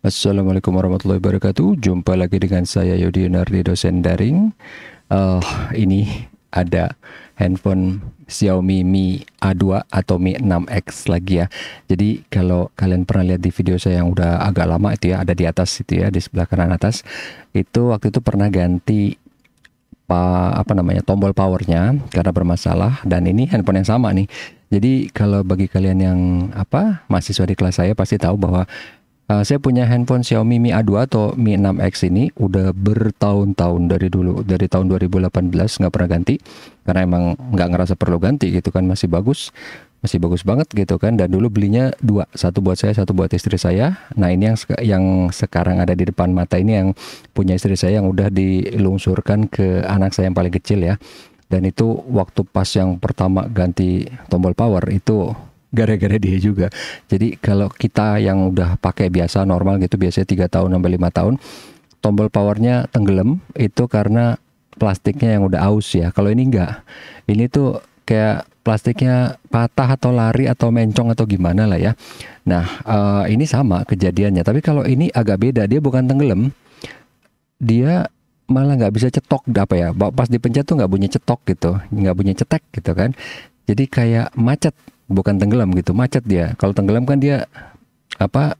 Assalamualaikum warahmatullahi wabarakatuh. Jumpa lagi dengan saya Yodi Nardi dosen daring. Uh, ini ada handphone Xiaomi Mi A2 atau Mi 6X lagi ya. Jadi kalau kalian pernah lihat di video saya yang udah agak lama itu ya, ada di atas itu ya, di sebelah kanan atas. Itu waktu itu pernah ganti apa namanya tombol powernya karena bermasalah dan ini handphone yang sama nih. Jadi kalau bagi kalian yang apa mahasiswa di kelas saya pasti tahu bahwa Uh, saya punya handphone Xiaomi Mi A2 atau Mi 6X ini udah bertahun-tahun dari dulu dari tahun 2018 nggak pernah ganti karena emang nggak ngerasa perlu ganti gitu kan masih bagus masih bagus banget gitu kan dan dulu belinya dua satu buat saya satu buat istri saya nah ini yang yang sekarang ada di depan mata ini yang punya istri saya yang udah dilungsurkan ke anak saya yang paling kecil ya dan itu waktu pas yang pertama ganti tombol power itu gara-gara dia juga. Jadi kalau kita yang udah pakai biasa normal gitu biasanya tiga tahun sampai lima tahun, tombol powernya tenggelam itu karena plastiknya yang udah aus ya. Kalau ini enggak, ini tuh kayak plastiknya patah atau lari atau mencong atau gimana lah ya. Nah uh, ini sama kejadiannya, tapi kalau ini agak beda. Dia bukan tenggelam, dia malah nggak bisa cetok apa ya pas dipencet tuh nggak bunyi cetok gitu nggak bunyi cetek gitu kan jadi kayak macet bukan tenggelam gitu macet dia kalau tenggelam kan dia apa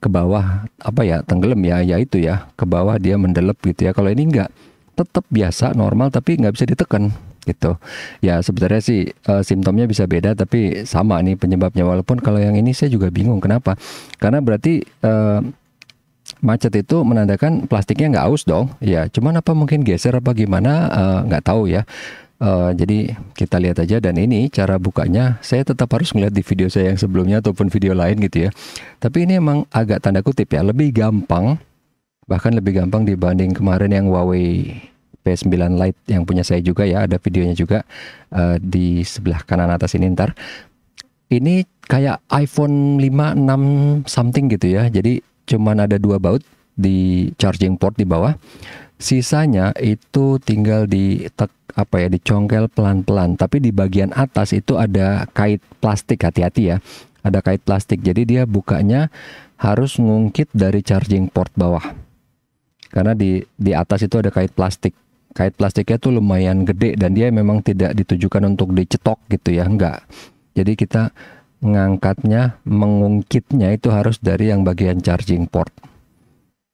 ke bawah apa ya tenggelam ya ya itu ya ke bawah dia mendelep gitu ya kalau ini enggak tetap biasa normal tapi nggak bisa ditekan gitu ya sebenarnya sih e, simptomnya bisa beda tapi sama nih penyebabnya walaupun kalau yang ini saya juga bingung kenapa karena berarti e, macet itu menandakan plastiknya nggak aus dong ya cuman apa mungkin geser apa gimana eh, nggak e, tahu ya Uh, jadi kita lihat aja dan ini cara bukanya saya tetap harus melihat di video saya yang sebelumnya ataupun video lain gitu ya. Tapi ini emang agak tanda kutip ya, lebih gampang bahkan lebih gampang dibanding kemarin yang Huawei P9 Lite yang punya saya juga ya, ada videonya juga uh, di sebelah kanan atas ini ntar. Ini kayak iPhone 5 6 something gitu ya. Jadi cuman ada dua baut di charging port di bawah Sisanya itu tinggal di tek, apa ya dicongkel pelan-pelan. Tapi di bagian atas itu ada kait plastik hati-hati ya. Ada kait plastik. Jadi dia bukanya harus ngungkit dari charging port bawah. Karena di di atas itu ada kait plastik kait plastiknya tuh lumayan gede dan dia memang tidak ditujukan untuk dicetok gitu ya enggak jadi kita ngangkatnya mengungkitnya itu harus dari yang bagian charging port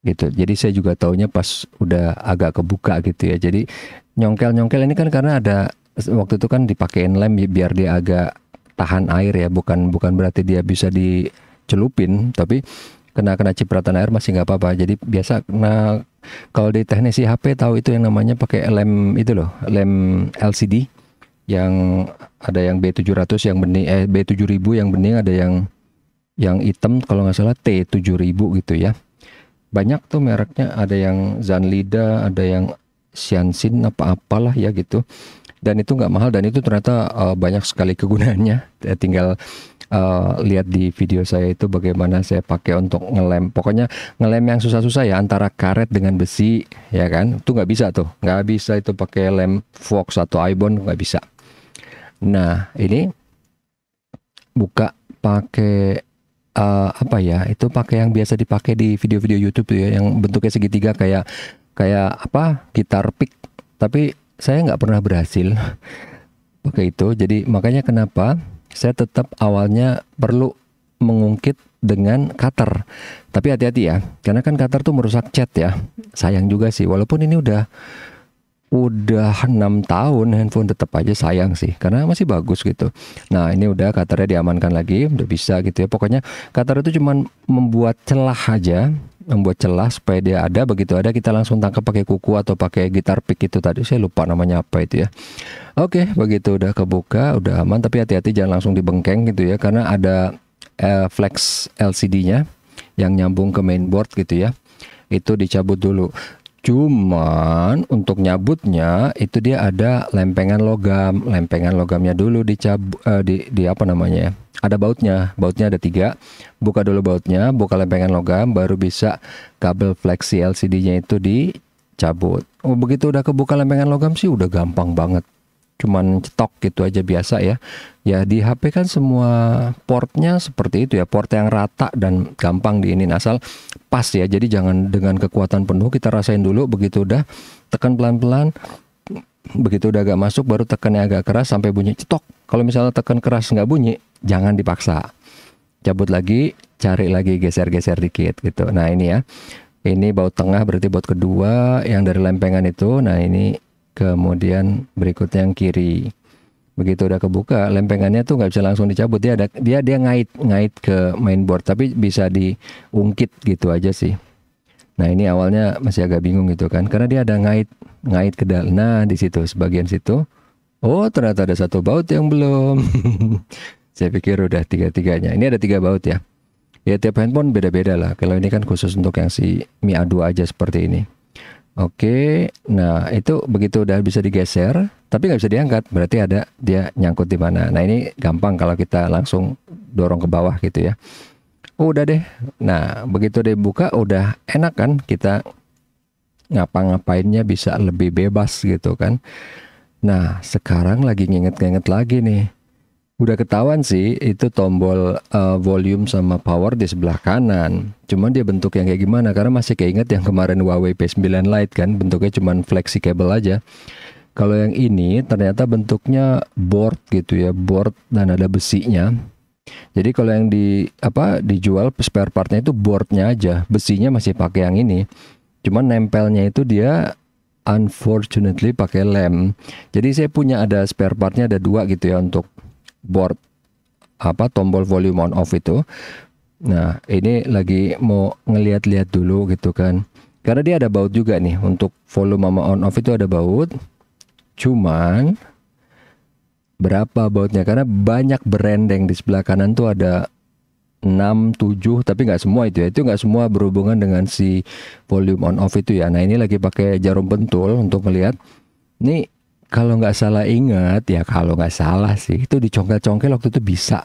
gitu. Jadi saya juga taunya pas udah agak kebuka gitu ya. Jadi nyongkel-nyongkel ini kan karena ada waktu itu kan dipakein lem biar dia agak tahan air ya, bukan bukan berarti dia bisa dicelupin, tapi kena kena cipratan air masih nggak apa-apa. Jadi biasa nah kalau di teknisi HP tahu itu yang namanya pakai lem itu loh, lem LCD yang ada yang B700 yang bening eh B7000 yang bening ada yang yang hitam kalau nggak salah T7000 gitu ya banyak tuh mereknya ada yang Zanlida ada yang Siansin apa apalah ya gitu dan itu nggak mahal dan itu ternyata uh, banyak sekali kegunaannya ya, tinggal uh, lihat di video saya itu bagaimana saya pakai untuk ngelem. Pokoknya ngelem yang susah-susah ya antara karet dengan besi, ya kan? Itu nggak bisa tuh, nggak bisa itu pakai lem Fox atau Ibon nggak bisa. Nah ini buka pakai uh, apa ya itu pakai yang biasa dipakai di video-video YouTube tuh ya yang bentuknya segitiga kayak kayak apa gitar pick tapi saya nggak pernah berhasil pakai itu jadi makanya kenapa saya tetap awalnya perlu mengungkit dengan cutter tapi hati-hati ya karena kan cutter tuh merusak cat ya sayang juga sih walaupun ini udah udah enam tahun handphone tetap aja sayang sih karena masih bagus gitu. Nah ini udah katanya diamankan lagi udah bisa gitu ya. Pokoknya Qatar itu cuman membuat celah aja membuat celah supaya dia ada begitu ada kita langsung tangkap pakai kuku atau pakai gitar pick itu tadi saya lupa namanya apa itu ya oke begitu udah kebuka udah aman tapi hati-hati jangan langsung dibengkeng gitu ya karena ada eh, flex LCD-nya yang nyambung ke mainboard gitu ya itu dicabut dulu Cuman untuk nyabutnya itu dia ada lempengan logam. Lempengan logamnya dulu dicab uh, di, di apa namanya ya? Ada bautnya, bautnya ada tiga. Buka dulu bautnya, buka lempengan logam, baru bisa kabel fleksi LCD-nya itu dicabut. Oh, begitu udah kebuka lempengan logam sih udah gampang banget cuman cetok gitu aja biasa ya. Ya di HP kan semua portnya seperti itu ya, port yang rata dan gampang di ini asal pas ya. Jadi jangan dengan kekuatan penuh kita rasain dulu begitu udah tekan pelan-pelan begitu udah agak masuk baru tekannya agak keras sampai bunyi cetok. Kalau misalnya tekan keras nggak bunyi, jangan dipaksa. Cabut lagi, cari lagi geser-geser dikit gitu. Nah ini ya, ini baut tengah berarti baut kedua yang dari lempengan itu. Nah ini kemudian berikutnya yang kiri begitu udah kebuka lempengannya tuh nggak bisa langsung dicabut dia ada dia dia ngait ngait ke mainboard tapi bisa diungkit gitu aja sih nah ini awalnya masih agak bingung gitu kan karena dia ada ngait ngait ke dalam nah di situ sebagian situ oh ternyata ada satu baut yang belum saya pikir udah tiga tiganya ini ada tiga baut ya ya tiap handphone beda beda lah kalau ini kan khusus untuk yang si Mi A2 aja seperti ini Oke, nah itu begitu udah bisa digeser, tapi nggak bisa diangkat, berarti ada dia nyangkut di mana. Nah ini gampang kalau kita langsung dorong ke bawah gitu ya. udah deh. Nah begitu dibuka udah enak kan kita ngapa-ngapainnya bisa lebih bebas gitu kan. Nah sekarang lagi nginget-nginget lagi nih Udah ketahuan sih itu tombol uh, volume sama power di sebelah kanan. Cuman dia bentuk yang kayak gimana karena masih keinget yang kemarin Huawei P9 Lite kan bentuknya cuman flexi cable aja. Kalau yang ini ternyata bentuknya board gitu ya, board dan ada besinya. Jadi kalau yang di apa dijual spare partnya itu boardnya aja, besinya masih pakai yang ini. Cuman nempelnya itu dia unfortunately pakai lem. Jadi saya punya ada spare partnya ada dua gitu ya untuk board apa tombol volume on off itu. Nah, ini lagi mau ngelihat-lihat dulu gitu kan. Karena dia ada baut juga nih untuk volume sama on off itu ada baut. Cuman berapa bautnya? Karena banyak yang di sebelah kanan tuh ada 6, 7 tapi nggak semua itu ya itu nggak semua berhubungan dengan si volume on off itu ya nah ini lagi pakai jarum pentul untuk melihat Nih kalau nggak salah ingat ya kalau nggak salah sih itu dicongkel-congkel waktu itu bisa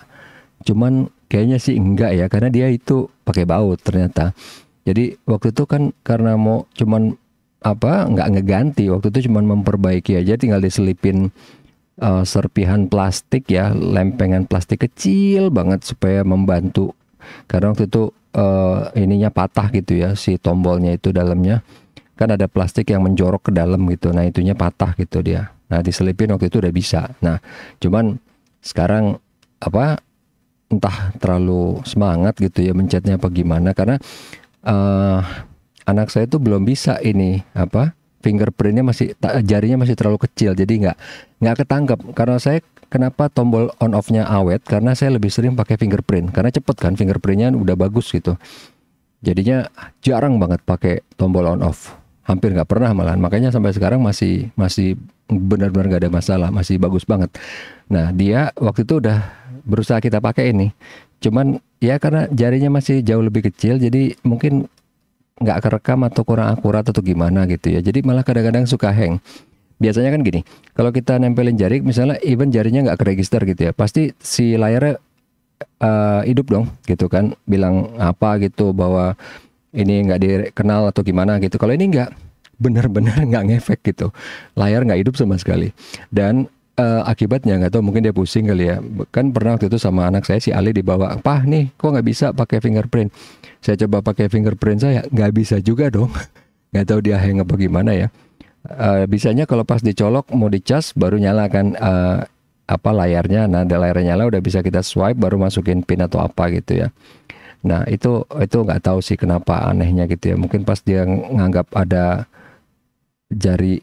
cuman kayaknya sih enggak ya karena dia itu pakai baut ternyata jadi waktu itu kan karena mau cuman apa nggak ngeganti waktu itu cuman memperbaiki aja tinggal diselipin uh, serpihan plastik ya lempengan plastik kecil banget supaya membantu karena waktu itu uh, ininya patah gitu ya si tombolnya itu dalamnya kan ada plastik yang menjorok ke dalam gitu nah itunya patah gitu dia Nah, diselipin waktu itu udah bisa. Nah, cuman sekarang apa entah terlalu semangat gitu ya mencetnya apa gimana karena uh, anak saya itu belum bisa ini apa fingerprintnya masih jarinya masih terlalu kecil jadi nggak nggak ketangkep karena saya kenapa tombol on offnya awet karena saya lebih sering pakai fingerprint karena cepet kan fingerprintnya udah bagus gitu jadinya jarang banget pakai tombol on off hampir nggak pernah malahan makanya sampai sekarang masih masih benar-benar nggak ada masalah masih bagus banget nah dia waktu itu udah berusaha kita pakai ini cuman ya karena jarinya masih jauh lebih kecil jadi mungkin nggak kerekam atau kurang akurat atau gimana gitu ya jadi malah kadang-kadang suka hang biasanya kan gini kalau kita nempelin jari misalnya even jarinya nggak keregister gitu ya pasti si layarnya uh, hidup dong gitu kan bilang apa gitu bahwa ini nggak dikenal atau gimana gitu. Kalau ini nggak benar-benar nggak ngefek gitu, layar nggak hidup sama sekali. Dan uh, akibatnya nggak tahu mungkin dia pusing kali ya. Kan pernah waktu itu sama anak saya si Ali dibawa, pah nih, kok nggak bisa pakai fingerprint? Saya coba pakai fingerprint saya nggak bisa juga dong. Nggak tahu dia hang apa gimana ya. Uh, bisanya kalau pas dicolok mau dicas baru nyalakan uh, eh, apa layarnya. Nah, ada layarnya nyala udah bisa kita swipe baru masukin pin atau apa gitu ya. Nah itu itu nggak tahu sih kenapa anehnya gitu ya. Mungkin pas dia nganggap ada jari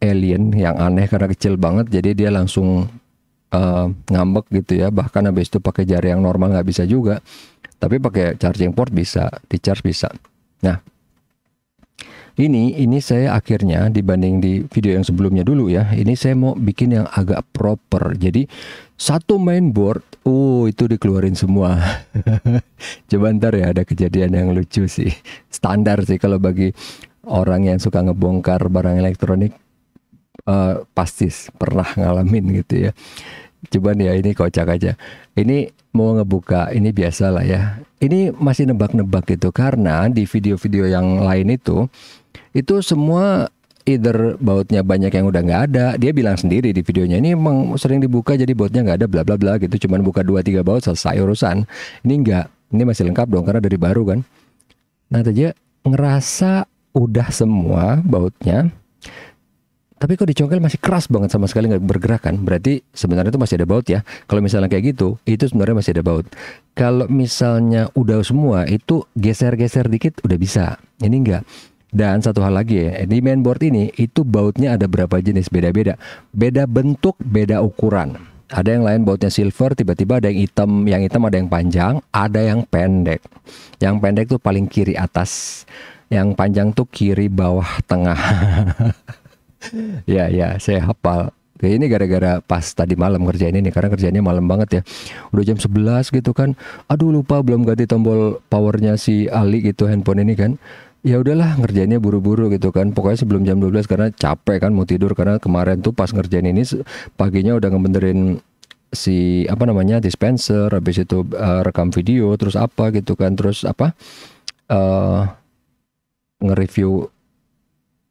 alien yang aneh karena kecil banget, jadi dia langsung uh, ngambek gitu ya. Bahkan habis itu pakai jari yang normal nggak bisa juga, tapi pakai charging port bisa, di charge bisa. Nah ini ini saya akhirnya dibanding di video yang sebelumnya dulu ya ini saya mau bikin yang agak proper jadi satu mainboard oh uh, itu dikeluarin semua coba ntar ya ada kejadian yang lucu sih standar sih kalau bagi orang yang suka ngebongkar barang elektronik uh, pasti pernah ngalamin gitu ya coba nih ya ini kocak aja ini mau ngebuka ini biasa lah ya ini masih nebak-nebak gitu karena di video-video yang lain itu itu semua either bautnya banyak yang udah nggak ada dia bilang sendiri di videonya ini emang sering dibuka jadi bautnya nggak ada bla bla bla gitu cuman buka dua tiga baut selesai urusan ini nggak ini masih lengkap dong karena dari baru kan nah aja ngerasa udah semua bautnya tapi kok dicongkel masih keras banget sama sekali nggak bergerak kan berarti sebenarnya itu masih ada baut ya kalau misalnya kayak gitu itu sebenarnya masih ada baut kalau misalnya udah semua itu geser-geser dikit udah bisa ini enggak dan satu hal lagi ya, di mainboard ini itu bautnya ada berapa jenis beda-beda. Beda bentuk, beda ukuran. Ada yang lain bautnya silver, tiba-tiba ada yang hitam, yang hitam ada yang panjang, ada yang pendek. Yang pendek tuh paling kiri atas, yang panjang tuh kiri bawah tengah. ya ya, saya hafal. Kayak ini gara-gara pas tadi malam kerjain ini karena kerjanya malam banget ya. Udah jam 11 gitu kan. Aduh lupa belum ganti tombol powernya si Ali gitu handphone ini kan ya udahlah ngerjainnya buru-buru gitu kan pokoknya sebelum jam 12 karena capek kan mau tidur karena kemarin tuh pas ngerjain ini paginya udah ngebenerin si apa namanya dispenser habis itu uh, rekam video terus apa gitu kan terus apa uh, nge-review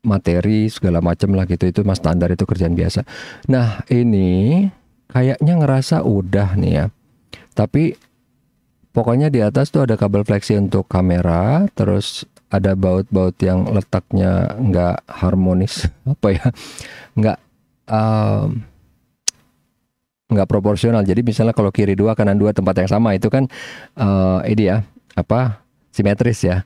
materi segala macam lah gitu itu mas standar itu kerjaan biasa nah ini kayaknya ngerasa udah nih ya tapi pokoknya di atas tuh ada kabel fleksi untuk kamera terus ada baut-baut yang letaknya nggak harmonis apa ya nggak um, nggak proporsional jadi misalnya kalau kiri dua kanan dua tempat yang sama itu kan uh, ini ya apa simetris ya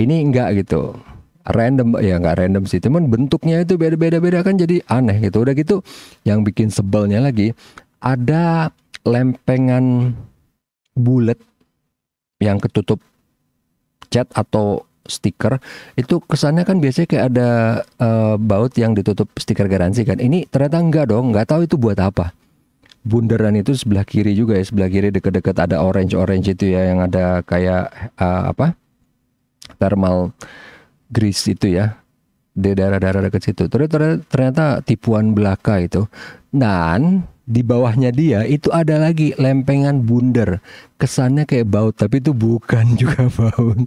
ini nggak gitu random ya nggak random sih cuman bentuknya itu beda-beda beda kan jadi aneh gitu udah gitu yang bikin sebelnya lagi ada lempengan bulat yang ketutup cat atau stiker itu kesannya kan biasanya kayak ada uh, baut yang ditutup stiker garansi kan ini ternyata enggak dong nggak tahu itu buat apa bundaran itu sebelah kiri juga ya sebelah kiri deket-deket ada orange orange itu ya yang ada kayak uh, apa thermal grease itu ya di daerah-daerah dekat situ ternyata ternyata tipuan belaka itu dan di bawahnya dia itu ada lagi lempengan bundar kesannya kayak baut tapi itu bukan juga baut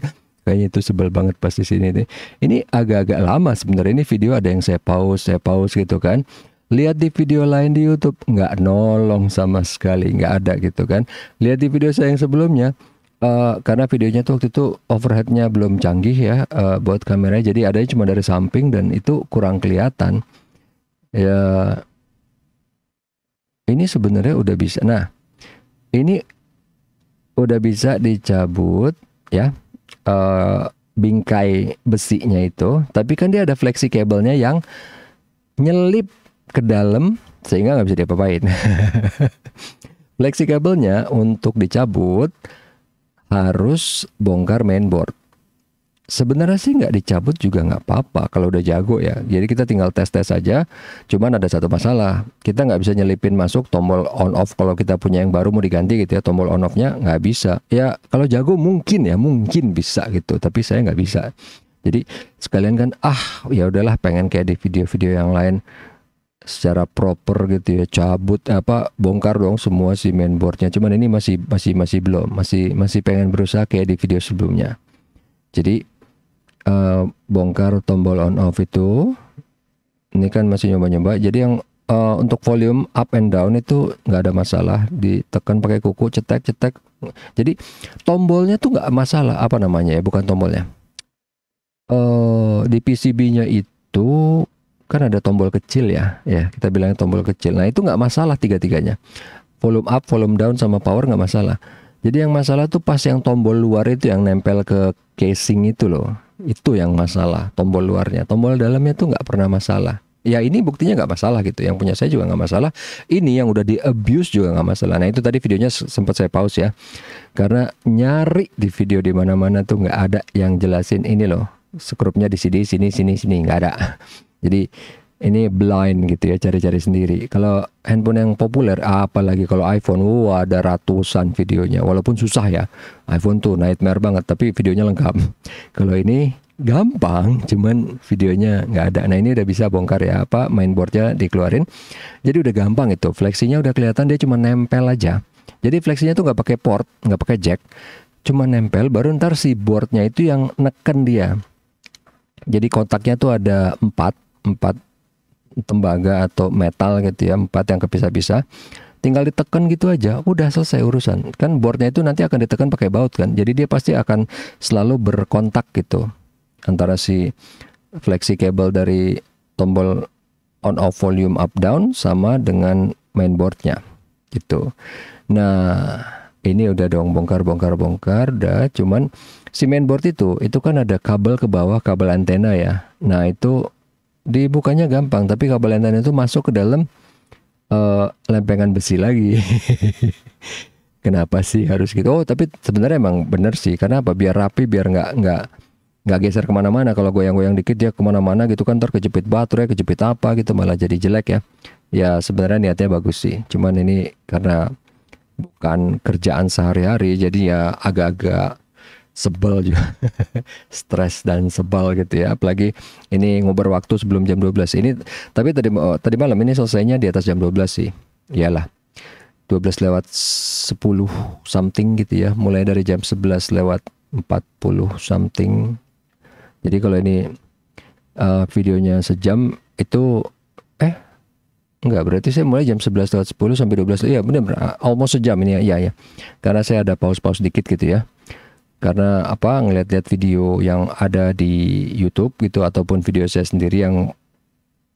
kayaknya itu sebel banget pas di sini deh. Ini agak-agak lama sebenarnya ini video ada yang saya pause, saya pause gitu kan. Lihat di video lain di YouTube nggak nolong sama sekali, nggak ada gitu kan. Lihat di video saya yang sebelumnya uh, karena videonya tuh waktu itu overheadnya belum canggih ya uh, buat kamera, jadi adanya cuma dari samping dan itu kurang kelihatan. Ya ini sebenarnya udah bisa. Nah ini udah bisa dicabut ya uh, bingkai besinya itu, tapi kan dia ada fleksi kabelnya yang nyelip ke dalam sehingga nggak bisa diapa-apain. fleksi kabelnya untuk dicabut harus bongkar mainboard sebenarnya sih nggak dicabut juga nggak apa-apa kalau udah jago ya. Jadi kita tinggal tes-tes aja. Cuman ada satu masalah, kita nggak bisa nyelipin masuk tombol on off kalau kita punya yang baru mau diganti gitu ya tombol on offnya nggak bisa. Ya kalau jago mungkin ya mungkin bisa gitu, tapi saya nggak bisa. Jadi sekalian kan ah ya udahlah pengen kayak di video-video yang lain secara proper gitu ya cabut apa bongkar dong semua si mainboardnya cuman ini masih masih masih belum masih masih pengen berusaha kayak di video sebelumnya jadi uh, bongkar tombol on off itu ini kan masih nyoba-nyoba jadi yang uh, untuk volume up and down itu nggak ada masalah ditekan pakai kuku cetek cetek jadi tombolnya tuh nggak masalah apa namanya ya bukan tombolnya uh, di PCB-nya itu kan ada tombol kecil ya ya kita bilang tombol kecil nah itu nggak masalah tiga-tiganya volume up volume down sama power nggak masalah jadi yang masalah tuh pas yang tombol luar itu yang nempel ke casing itu loh itu yang masalah tombol luarnya tombol dalamnya tuh nggak pernah masalah ya ini buktinya nggak masalah gitu yang punya saya juga nggak masalah ini yang udah di abuse juga nggak masalah nah itu tadi videonya sempat saya pause ya karena nyari di video di mana mana tuh nggak ada yang jelasin ini loh skrupnya di sini sini sini sini nggak ada jadi ini blind gitu ya cari-cari sendiri. Kalau handphone yang populer apalagi kalau iPhone, wah oh, ada ratusan videonya. Walaupun susah ya. iPhone tuh nightmare banget tapi videonya lengkap. kalau ini gampang cuman videonya nggak ada nah ini udah bisa bongkar ya apa mainboardnya dikeluarin jadi udah gampang itu fleksinya udah kelihatan dia cuma nempel aja jadi fleksinya tuh nggak pakai port nggak pakai jack cuma nempel baru ntar si boardnya itu yang neken dia jadi kontaknya tuh ada empat empat tembaga atau metal gitu ya empat yang kepisah-pisah tinggal ditekan gitu aja udah selesai urusan kan boardnya itu nanti akan ditekan pakai baut kan jadi dia pasti akan selalu berkontak gitu antara si flexi cable dari tombol on off volume up down sama dengan mainboardnya gitu nah ini udah dong bongkar bongkar bongkar dah cuman si mainboard itu itu kan ada kabel ke bawah kabel antena ya nah itu dibukanya gampang, tapi kabel lantainya itu masuk ke dalam uh, lempengan besi lagi. Kenapa sih harus gitu? Oh, tapi sebenarnya emang bener sih. Karena apa? Biar rapi, biar nggak nggak nggak geser kemana-mana. Kalau goyang-goyang dikit ya kemana-mana gitu kan, terkejepit kejepit baterai, kejepit apa gitu malah jadi jelek ya. Ya sebenarnya niatnya bagus sih. Cuman ini karena bukan kerjaan sehari-hari, jadi ya agak-agak sebel juga stres dan sebel gitu ya apalagi ini ngobrol waktu sebelum jam 12 ini tapi tadi oh, tadi malam ini selesainya di atas jam 12 sih iyalah 12 lewat 10 something gitu ya mulai dari jam 11 lewat 40 something jadi kalau ini uh, videonya sejam itu eh enggak berarti saya mulai jam 11 lewat 10 sampai 12 iya benar eh, almost sejam ini ya ya karena saya ada pause-pause dikit gitu ya karena apa ngeliat-liat video yang ada di YouTube gitu ataupun video saya sendiri yang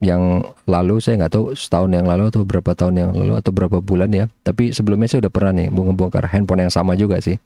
yang lalu saya nggak tahu setahun yang lalu atau berapa tahun yang lalu atau berapa bulan ya tapi sebelumnya saya udah pernah nih bongkar-bongkar handphone yang sama juga sih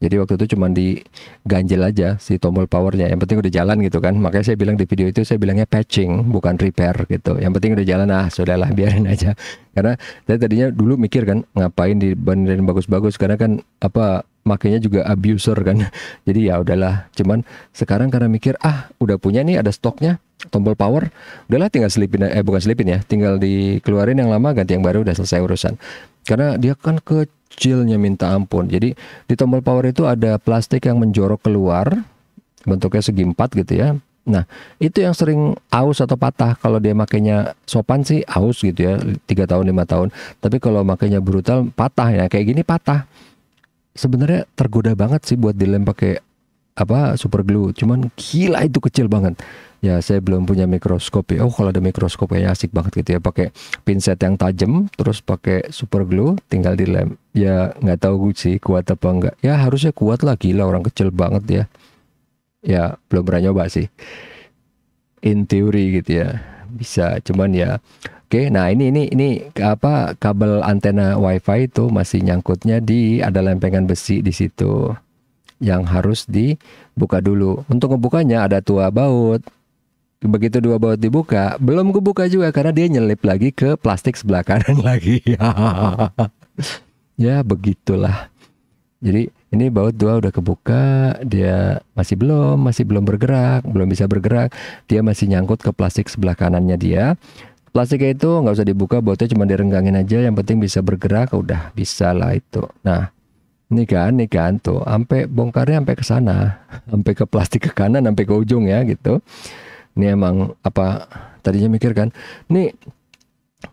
jadi waktu itu cuma di diganjel aja si tombol powernya yang penting udah jalan gitu kan makanya saya bilang di video itu saya bilangnya patching bukan repair gitu yang penting udah jalan ah sudahlah biarin aja karena saya tadinya dulu mikir kan ngapain dibenerin bagus-bagus karena kan apa makanya juga abuser kan. Jadi ya udahlah. Cuman sekarang karena mikir ah udah punya nih ada stoknya tombol power, udahlah tinggal selipin eh bukan selipin ya, tinggal dikeluarin yang lama ganti yang baru udah selesai urusan. Karena dia kan kecilnya minta ampun. Jadi di tombol power itu ada plastik yang menjorok keluar bentuknya segi empat gitu ya. Nah, itu yang sering aus atau patah. Kalau dia makainya sopan sih aus gitu ya, tiga tahun lima tahun. Tapi kalau makainya brutal patah ya kayak gini patah sebenarnya tergoda banget sih buat dilem pakai apa super glue cuman gila itu kecil banget ya saya belum punya mikroskop ya oh kalau ada mikroskop kayaknya asik banget gitu ya pakai pinset yang tajam terus pakai super glue tinggal dilem ya nggak tahu sih kuat apa enggak ya harusnya kuat lah gila orang kecil banget ya ya belum pernah nyoba sih in theory gitu ya bisa cuman ya oke okay, nah ini ini ini apa kabel antena wifi itu masih nyangkutnya di ada lempengan besi di situ yang harus dibuka dulu untuk membukanya ada tua baut begitu dua baut dibuka belum kebuka juga karena dia nyelip lagi ke plastik sebelah kanan lagi ya begitulah jadi ini baut dua udah kebuka, dia masih belum, masih belum bergerak, belum bisa bergerak, dia masih nyangkut ke plastik sebelah kanannya dia. Plastiknya itu nggak usah dibuka, bautnya cuma direnggangin aja, yang penting bisa bergerak, udah bisa lah itu. Nah, ini kan, ini kan tuh, sampai bongkarnya sampai ke sana, sampai ke plastik ke kanan, sampai ke ujung ya gitu. Ini emang apa? Tadinya mikir kan, nih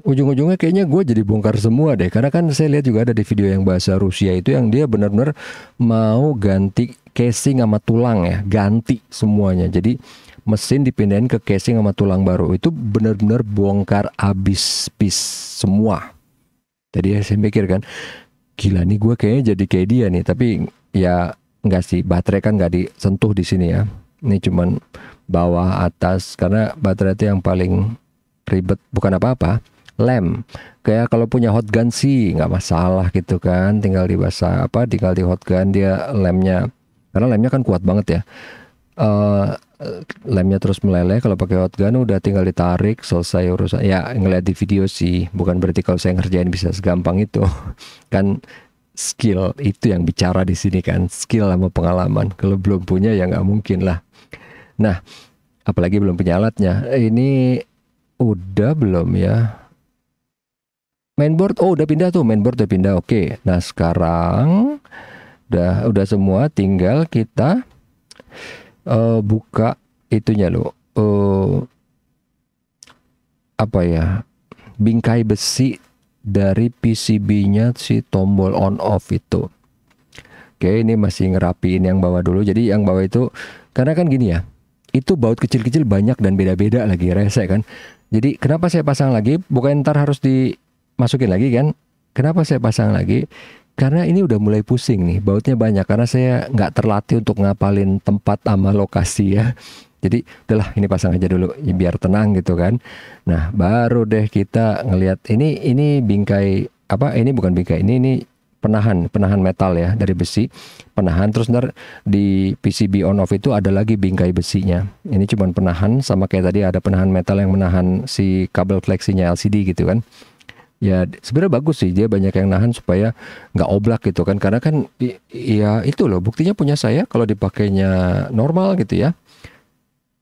ujung-ujungnya kayaknya gue jadi bongkar semua deh karena kan saya lihat juga ada di video yang bahasa Rusia itu yang dia benar-benar mau ganti casing sama tulang ya ganti semuanya jadi mesin dipindahin ke casing sama tulang baru itu benar-benar bongkar abis pis semua tadi ya saya mikir kan gila nih gue kayaknya jadi kayak dia nih tapi ya enggak sih baterai kan nggak disentuh di sini ya ini cuman bawah atas karena baterai itu yang paling ribet bukan apa-apa lem kayak kalau punya hot gun sih nggak masalah gitu kan tinggal di bahasa apa tinggal di hot gun dia lemnya karena lemnya kan kuat banget ya uh, lemnya terus meleleh kalau pakai hot gun udah tinggal ditarik selesai urusan ya ngeliat di video sih bukan berarti kalau saya ngerjain bisa segampang itu kan skill itu yang bicara di sini kan skill sama pengalaman kalau belum punya ya nggak mungkin lah nah apalagi belum punya alatnya ini udah belum ya mainboard oh udah pindah tuh mainboard udah pindah oke okay. nah sekarang udah udah semua tinggal kita uh, buka itunya lo. uh, eh, apa ya bingkai besi dari PCB-nya si tombol on off itu oke okay, ini masih ngerapiin yang bawah dulu jadi yang bawah itu karena kan gini ya itu baut kecil-kecil banyak dan beda-beda lagi rese kan jadi kenapa saya pasang lagi bukan ntar harus di masukin lagi kan. Kenapa saya pasang lagi? Karena ini udah mulai pusing nih, bautnya banyak karena saya nggak terlatih untuk ngapalin tempat sama lokasi ya. Jadi udahlah ini pasang aja dulu ya, biar tenang gitu kan. Nah, baru deh kita ngelihat ini ini bingkai apa ini bukan bingkai ini ini penahan penahan metal ya dari besi penahan terus ntar di PCB on off itu ada lagi bingkai besinya ini cuman penahan sama kayak tadi ada penahan metal yang menahan si kabel fleksinya LCD gitu kan ya sebenarnya bagus sih dia banyak yang nahan supaya nggak oblak gitu kan karena kan ya itu loh buktinya punya saya kalau dipakainya normal gitu ya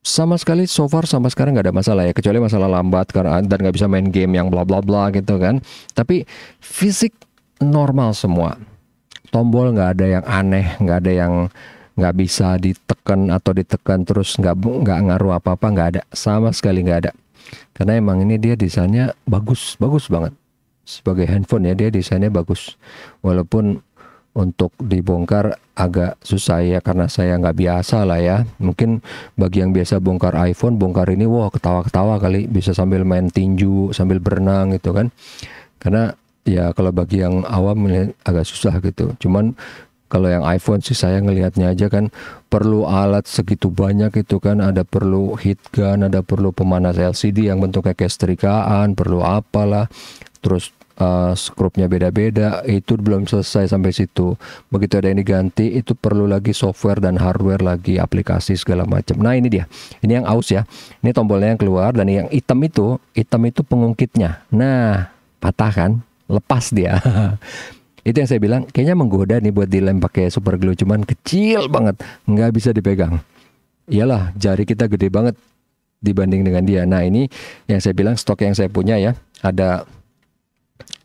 sama sekali so far sama sekarang nggak ada masalah ya kecuali masalah lambat karena dan nggak bisa main game yang bla bla bla gitu kan tapi fisik normal semua tombol nggak ada yang aneh nggak ada yang nggak bisa ditekan atau ditekan terus nggak nggak ngaruh apa apa nggak ada sama sekali nggak ada karena emang ini dia desainnya bagus bagus banget sebagai handphone ya dia desainnya bagus walaupun untuk dibongkar agak susah ya karena saya nggak biasa lah ya mungkin bagi yang biasa bongkar iPhone bongkar ini wah ketawa-ketawa kali bisa sambil main tinju sambil berenang gitu kan karena ya kalau bagi yang awam agak susah gitu cuman kalau yang iPhone sih saya ngelihatnya aja kan perlu alat segitu banyak itu kan ada perlu heat gun ada perlu pemanas LCD yang bentuknya kayak setrikaan perlu apalah terus uh, skrupnya beda-beda itu belum selesai sampai situ begitu ada yang diganti itu perlu lagi software dan hardware lagi aplikasi segala macam nah ini dia ini yang aus ya ini tombolnya yang keluar dan yang hitam itu hitam itu pengungkitnya nah patah kan lepas dia itu yang saya bilang kayaknya menggoda nih buat dilem pakai super glue cuman kecil banget nggak bisa dipegang iyalah jari kita gede banget dibanding dengan dia nah ini yang saya bilang stok yang saya punya ya ada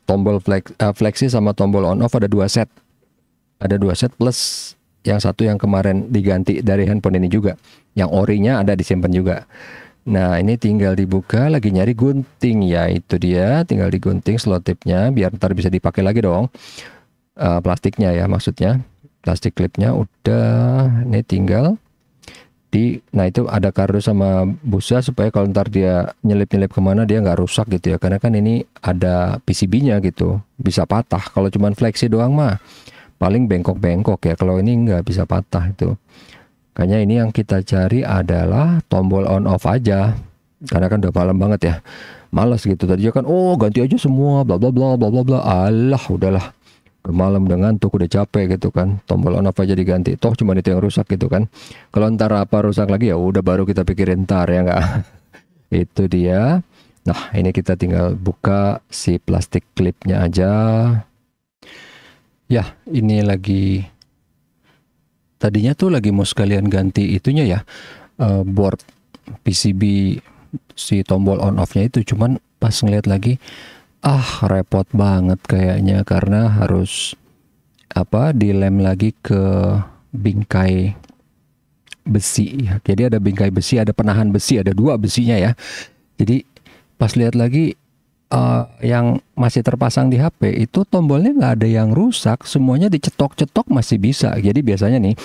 tombol flex, uh, eh, flexi sama tombol on off ada dua set ada dua set plus yang satu yang kemarin diganti dari handphone ini juga yang orinya ada disimpan juga nah ini tinggal dibuka lagi nyari gunting ya itu dia tinggal digunting slot tipnya biar ntar bisa dipakai lagi dong uh, plastiknya ya maksudnya plastik klipnya udah ini tinggal di nah itu ada kardus sama busa supaya kalau ntar dia nyelip-nyelip kemana dia nggak rusak gitu ya karena kan ini ada PCB-nya gitu bisa patah kalau cuman fleksi doang mah paling bengkok-bengkok ya kalau ini nggak bisa patah itu kayaknya ini yang kita cari adalah tombol on off aja karena kan udah malam banget ya malas gitu tadi kan oh ganti aja semua bla bla bla bla bla bla alah udahlah malam udah ngantuk udah capek gitu kan tombol on off aja diganti toh cuma itu yang rusak gitu kan kalau ntar apa rusak lagi ya udah baru kita pikirin ntar ya nggak itu dia nah ini kita tinggal buka si plastik klipnya aja ya ini lagi tadinya tuh lagi mau sekalian ganti itunya ya uh, board PCB si tombol on off-nya itu cuman pas ngeliat lagi ah repot banget kayaknya karena harus apa dilem lagi ke bingkai besi. Jadi ada bingkai besi, ada penahan besi, ada dua besinya ya. Jadi pas lihat lagi uh, yang masih terpasang di HP itu tombolnya nggak ada yang rusak, semuanya dicetok-cetok masih bisa. Jadi biasanya nih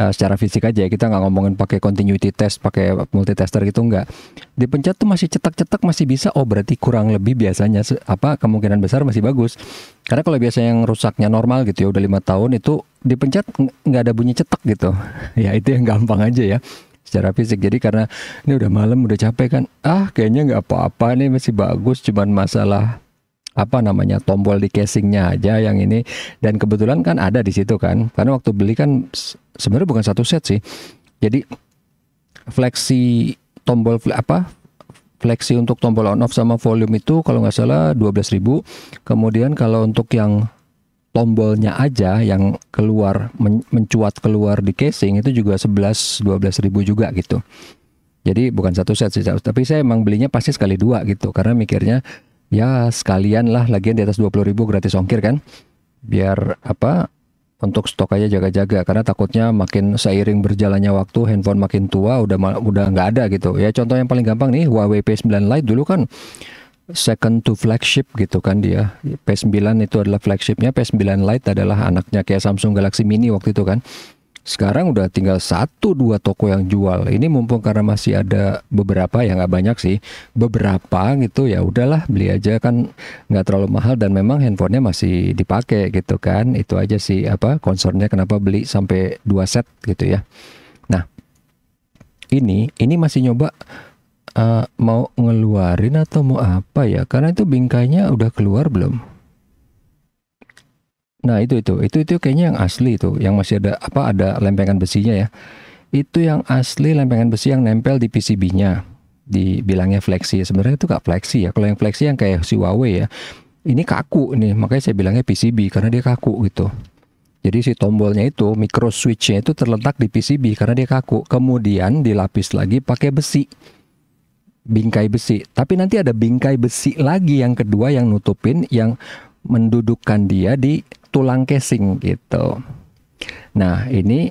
Eh, secara fisik aja ya, kita nggak ngomongin pakai continuity test pakai multitester gitu nggak dipencet tuh masih cetak-cetak masih bisa oh berarti kurang lebih biasanya apa kemungkinan besar masih bagus karena kalau biasanya yang rusaknya normal gitu ya udah lima tahun itu dipencet nggak ada bunyi cetak gitu ya itu yang gampang aja ya secara fisik jadi karena ini udah malam udah capek kan ah kayaknya nggak apa-apa nih masih bagus cuman masalah apa namanya tombol di casingnya aja yang ini dan kebetulan kan ada di situ kan karena waktu beli kan sebenarnya bukan satu set sih jadi fleksi tombol apa fleksi untuk tombol on off sama volume itu kalau nggak salah 12.000 kemudian kalau untuk yang tombolnya aja yang keluar men mencuat keluar di casing itu juga 11 12.000 juga gitu jadi bukan satu set sih tapi saya emang belinya pasti sekali dua gitu karena mikirnya ya sekalian lah lagian di atas ribu gratis ongkir kan biar apa untuk stok aja jaga-jaga karena takutnya makin seiring berjalannya waktu handphone makin tua udah udah nggak ada gitu ya contoh yang paling gampang nih Huawei P9 Lite dulu kan second to flagship gitu kan dia P9 itu adalah flagshipnya P9 Lite adalah anaknya kayak Samsung Galaxy Mini waktu itu kan sekarang udah tinggal satu dua toko yang jual ini mumpung karena masih ada beberapa ya nggak banyak sih beberapa gitu ya udahlah beli aja kan nggak terlalu mahal dan memang handphonenya masih dipakai gitu kan itu aja sih apa concernnya kenapa beli sampai dua set gitu ya nah ini ini masih nyoba uh, mau ngeluarin atau mau apa ya karena itu bingkainya udah keluar belum Nah itu itu itu itu kayaknya yang asli itu yang masih ada apa ada lempengan besinya ya itu yang asli lempengan besi yang nempel di PCB-nya dibilangnya fleksi sebenarnya itu gak fleksi ya kalau yang fleksi yang kayak si Huawei ya ini kaku nih makanya saya bilangnya PCB karena dia kaku gitu jadi si tombolnya itu micro switchnya itu terletak di PCB karena dia kaku kemudian dilapis lagi pakai besi bingkai besi tapi nanti ada bingkai besi lagi yang kedua yang nutupin yang mendudukkan dia di tulang casing gitu. Nah, ini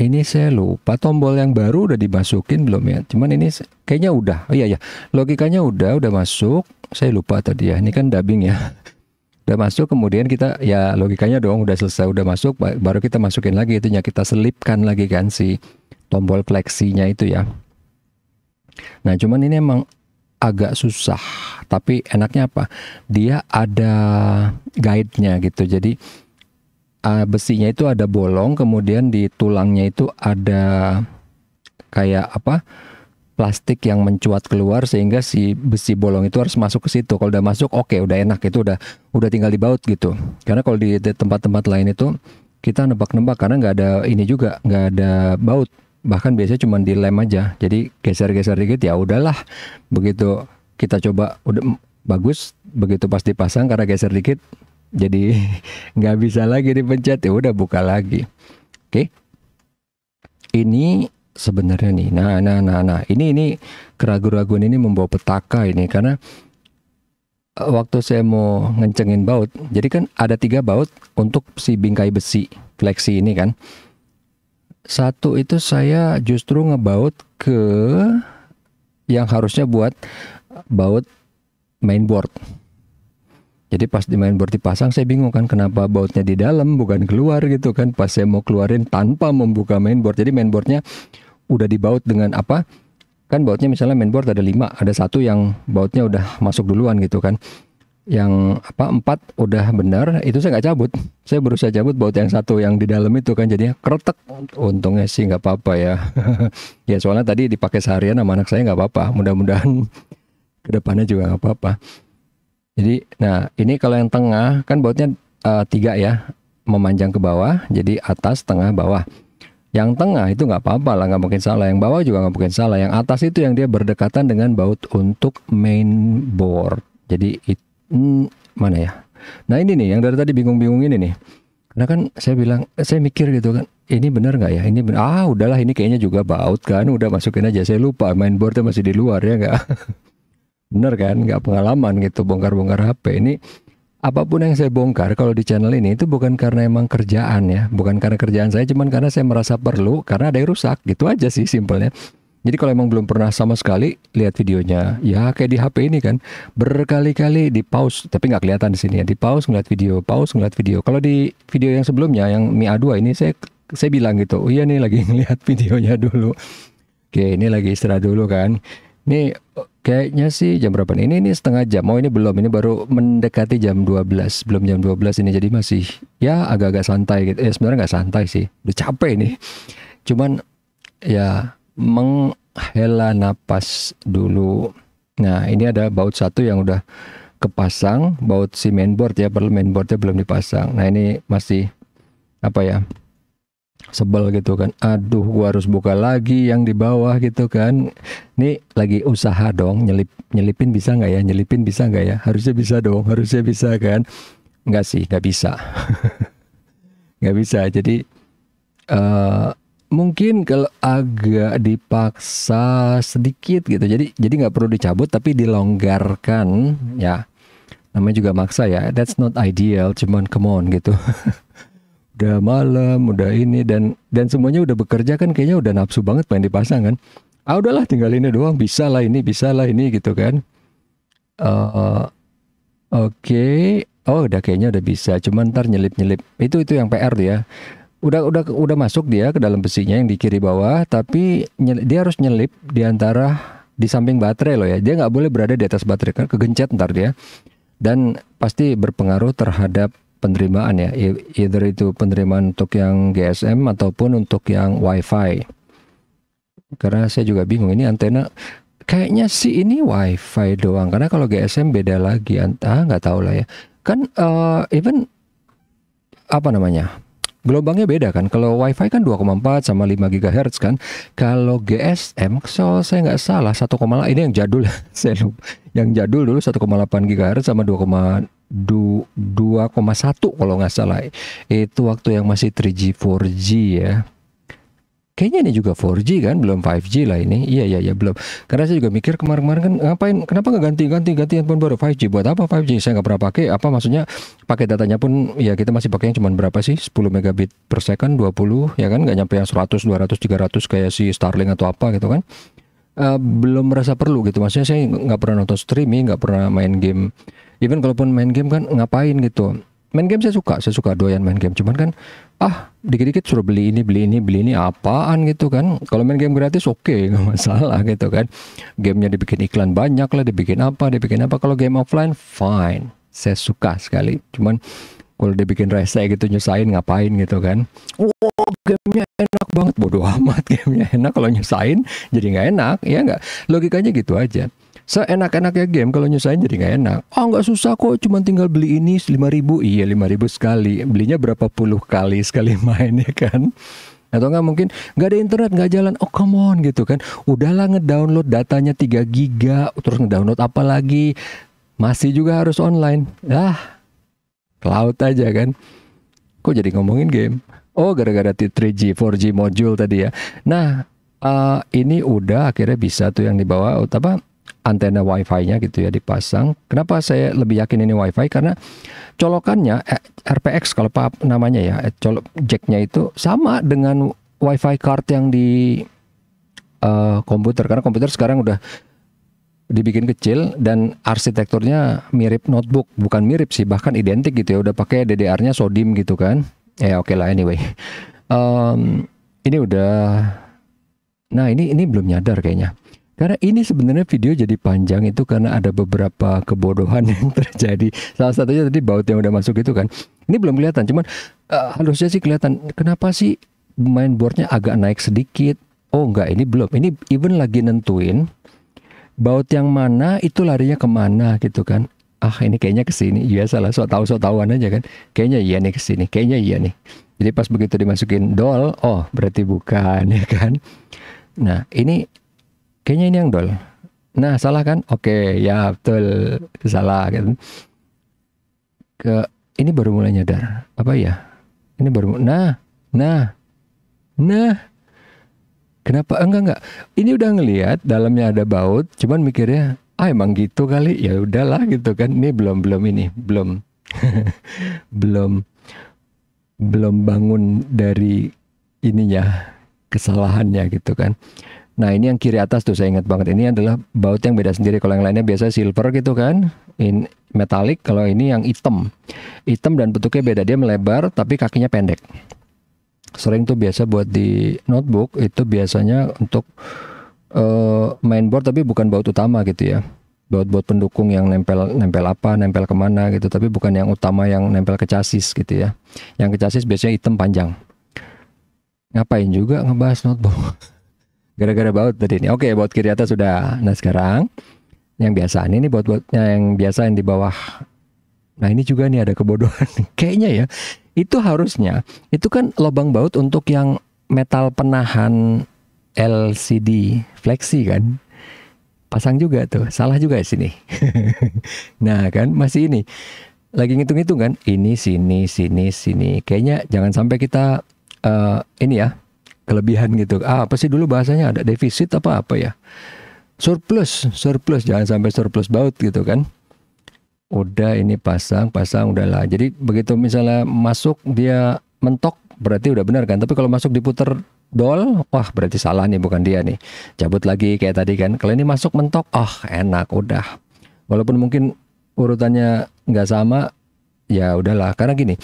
ini saya lupa tombol yang baru udah dimasukin belum ya? Cuman ini kayaknya udah. Oh iya ya. Logikanya udah udah masuk. Saya lupa tadi ya. Ini kan dubbing ya. udah masuk kemudian kita ya logikanya dong udah selesai udah masuk baru kita masukin lagi itu itunya kita selipkan lagi kan si tombol fleksinya itu ya. Nah, cuman ini emang agak susah, tapi enaknya apa? Dia ada guide-nya gitu. Jadi uh, besinya itu ada bolong, kemudian di tulangnya itu ada kayak apa? plastik yang mencuat keluar sehingga si besi bolong itu harus masuk ke situ. Kalau udah masuk oke, okay, udah enak itu udah udah tinggal dibaut gitu. Karena kalau di tempat-tempat lain itu kita nebak-nebak karena nggak ada ini juga nggak ada baut bahkan biasanya cuma dilem aja jadi geser-geser dikit ya udahlah begitu kita coba udah bagus begitu pas dipasang karena geser dikit jadi nggak bisa lagi dipencet ya udah buka lagi oke okay. ini sebenarnya nih nah nah nah nah ini ini keraguan-keraguan ini membawa petaka ini karena e, waktu saya mau ngencengin baut jadi kan ada tiga baut untuk si bingkai besi fleksi ini kan satu itu saya justru ngebaut ke yang harusnya buat baut mainboard. Jadi pas di mainboard dipasang saya bingung kan kenapa bautnya di dalam bukan keluar gitu kan pas saya mau keluarin tanpa membuka mainboard. Jadi mainboardnya udah dibaut dengan apa? Kan bautnya misalnya mainboard ada lima, ada satu yang bautnya udah masuk duluan gitu kan yang apa empat udah benar itu saya nggak cabut saya berusaha cabut baut yang satu yang di dalam itu kan jadinya keretek untungnya sih nggak apa-apa ya ya soalnya tadi dipakai seharian sama anak saya nggak apa-apa mudah-mudahan kedepannya juga nggak apa-apa jadi nah ini kalau yang tengah kan bautnya uh, tiga ya memanjang ke bawah jadi atas tengah bawah yang tengah itu nggak apa-apa lah nggak mungkin salah yang bawah juga nggak mungkin salah yang atas itu yang dia berdekatan dengan baut untuk main board jadi itu hmm, mana ya? Nah ini nih yang dari tadi bingung-bingung ini nih. Karena kan saya bilang, saya mikir gitu kan, ini benar nggak ya? Ini benar. Ah udahlah ini kayaknya juga baut kan, udah masukin aja. Saya lupa main boardnya masih di luar ya nggak? bener kan? Nggak pengalaman gitu bongkar-bongkar HP. Ini apapun yang saya bongkar kalau di channel ini itu bukan karena emang kerjaan ya, bukan karena kerjaan saya, cuman karena saya merasa perlu karena ada yang rusak gitu aja sih simpelnya. Jadi kalau emang belum pernah sama sekali lihat videonya, ya kayak di HP ini kan berkali-kali di pause, tapi nggak kelihatan di sini ya. Di pause ngeliat video, pause ngeliat video. Kalau di video yang sebelumnya yang Mi A2 ini saya saya bilang gitu, oh iya nih lagi ngeliat videonya dulu. Oke, ini lagi istirahat dulu kan. Ini oh, kayaknya sih jam berapa nih? Ini ini setengah jam. Oh ini belum, ini baru mendekati jam 12. Belum jam 12 ini jadi masih ya agak-agak santai gitu. Eh, sebenarnya nggak santai sih. Udah capek nih. Cuman ya menghela napas dulu. Nah, ini ada baut satu yang udah kepasang, baut si mainboard ya, perlu mainboardnya belum dipasang. Nah, ini masih apa ya? Sebel gitu kan. Aduh, gua harus buka lagi yang di bawah gitu kan. Ini lagi usaha dong, nyelip nyelipin bisa nggak ya? Nyelipin bisa nggak ya? Harusnya bisa dong, harusnya bisa kan? Nggak sih, nggak bisa. nggak bisa. Jadi uh, mungkin kalau agak dipaksa sedikit gitu jadi jadi nggak perlu dicabut tapi dilonggarkan hmm. ya namanya juga maksa ya that's not ideal cuman come on gitu udah malam udah ini dan dan semuanya udah bekerja kan kayaknya udah nafsu banget pengen dipasang kan ah udahlah tinggal ini doang bisa lah ini bisa lah ini gitu kan uh, oke okay. oh udah kayaknya udah bisa cuman ntar nyelip nyelip itu itu yang PR tuh ya udah udah udah masuk dia ke dalam besinya yang di kiri bawah, tapi dia harus nyelip di antara di samping baterai loh ya. Dia nggak boleh berada di atas baterai kan kegencet ntar dia. Dan pasti berpengaruh terhadap penerimaan ya, either itu penerimaan untuk yang GSM ataupun untuk yang WiFi. Karena saya juga bingung ini antena kayaknya sih ini WiFi doang karena kalau GSM beda lagi ah nggak tahu lah ya kan uh, even apa namanya gelombangnya beda kan. Kalau WiFi kan 2,4 sama 5 GHz kan. Kalau GSM, so saya nggak salah 1, ini yang jadul saya lupa. Yang jadul dulu 1,8 GHz sama 2,1 kalau nggak salah. Itu waktu yang masih 3G 4G ya kayaknya ini juga 4G kan belum 5G lah ini iya iya iya belum karena saya juga mikir kemarin-kemarin kan ngapain kenapa nggak ganti ganti ganti handphone baru 5G buat apa 5G saya nggak pernah pakai apa maksudnya pakai datanya pun ya kita masih pakai yang cuma berapa sih 10 megabit per second 20 ya kan nggak nyampe yang 100 200 300 kayak si Starlink atau apa gitu kan uh, belum merasa perlu gitu maksudnya saya nggak pernah nonton streaming nggak pernah main game even kalaupun main game kan ngapain gitu main game saya suka saya suka doyan main game cuman kan ah dikit-dikit suruh beli ini beli ini beli ini apaan gitu kan kalau main game gratis oke okay, nggak masalah gitu kan gamenya dibikin iklan banyak lah dibikin apa dibikin apa kalau game offline fine saya suka sekali cuman kalau dibikin rese gitu nyusahin ngapain gitu kan wow gamenya enak banget bodoh amat gamenya enak kalau nyusahin jadi nggak enak ya nggak logikanya gitu aja Seenak-enaknya game kalau nyusahin jadi nggak enak. Oh nggak susah kok, cuma tinggal beli ini 5000 Iya 5000 sekali. Belinya berapa puluh kali sekali main ya kan? atau nggak mungkin nggak ada internet nggak jalan oh come on gitu kan udahlah ngedownload datanya 3 giga terus ngedownload apa lagi masih juga harus online ah cloud aja kan kok jadi ngomongin game oh gara-gara 3G 4G module tadi ya nah uh, ini udah akhirnya bisa tuh yang dibawa apa antena wifi-nya gitu ya dipasang. Kenapa saya lebih yakin ini wifi? Karena colokannya eh, RPX kalau pak namanya ya, eh, colok jacknya itu sama dengan wifi card yang di uh, komputer. Karena komputer sekarang udah dibikin kecil dan arsitekturnya mirip notebook, bukan mirip sih, bahkan identik gitu ya. Udah pakai DDR-nya Sodim gitu kan. Ya oke okay lah anyway. Um, ini udah Nah, ini ini belum nyadar kayaknya. Karena ini sebenarnya video jadi panjang itu karena ada beberapa kebodohan yang terjadi. Salah satunya tadi baut yang udah masuk itu kan. Ini belum kelihatan, cuman uh, eh, harusnya sih kelihatan. Kenapa sih main boardnya agak naik sedikit? Oh enggak, ini belum. Ini even lagi nentuin baut yang mana itu larinya kemana gitu kan. Ah ini kayaknya ke sini. Ya salah, so tahu so tahuan aja kan. Kayaknya iya nih ke sini. Kayaknya iya nih. Jadi pas begitu dimasukin doll, oh berarti bukan ya kan. Nah ini kayaknya ini yang dol nah salah kan oke ya betul salah kan? ke ini baru mulai nyadar apa ya ini baru nah nah nah kenapa enggak enggak ini udah ngelihat dalamnya ada baut cuman mikirnya ah emang gitu kali ya udahlah gitu kan ini belum belum ini belum belum belum bangun dari ininya kesalahannya gitu kan Nah ini yang kiri atas tuh saya ingat banget. Ini adalah baut yang beda sendiri. Kalau yang lainnya biasa silver gitu kan, in metalik. Kalau ini yang hitam, hitam dan bentuknya beda. Dia melebar tapi kakinya pendek. Sering tuh biasa buat di notebook itu biasanya untuk uh, eh, mainboard tapi bukan baut utama gitu ya. Baut-baut pendukung yang nempel nempel apa, nempel kemana gitu. Tapi bukan yang utama yang nempel ke chassis gitu ya. Yang ke chassis biasanya hitam panjang. Ngapain juga ngebahas notebook? Gara-gara baut tadi ini. Oke, baut kiri atas sudah. Nah, sekarang yang biasa ini nih baut-bautnya yang biasa yang di bawah. Nah, ini juga nih ada kebodohan. Kayaknya ya. Itu harusnya itu kan lubang baut untuk yang metal penahan LCD fleksi kan pasang juga tuh salah juga ya sini nah kan masih ini lagi ngitung-ngitung kan ini sini sini sini kayaknya jangan sampai kita uh, ini ya kelebihan gitu. Ah, apa sih dulu bahasanya ada defisit apa apa ya? Surplus, surplus jangan sampai surplus baut gitu kan. Udah ini pasang, pasang udahlah. Jadi begitu misalnya masuk dia mentok berarti udah benar kan. Tapi kalau masuk diputer dol, wah berarti salah nih bukan dia nih. Cabut lagi kayak tadi kan. Kalau ini masuk mentok, oh enak udah. Walaupun mungkin urutannya nggak sama, ya udahlah karena gini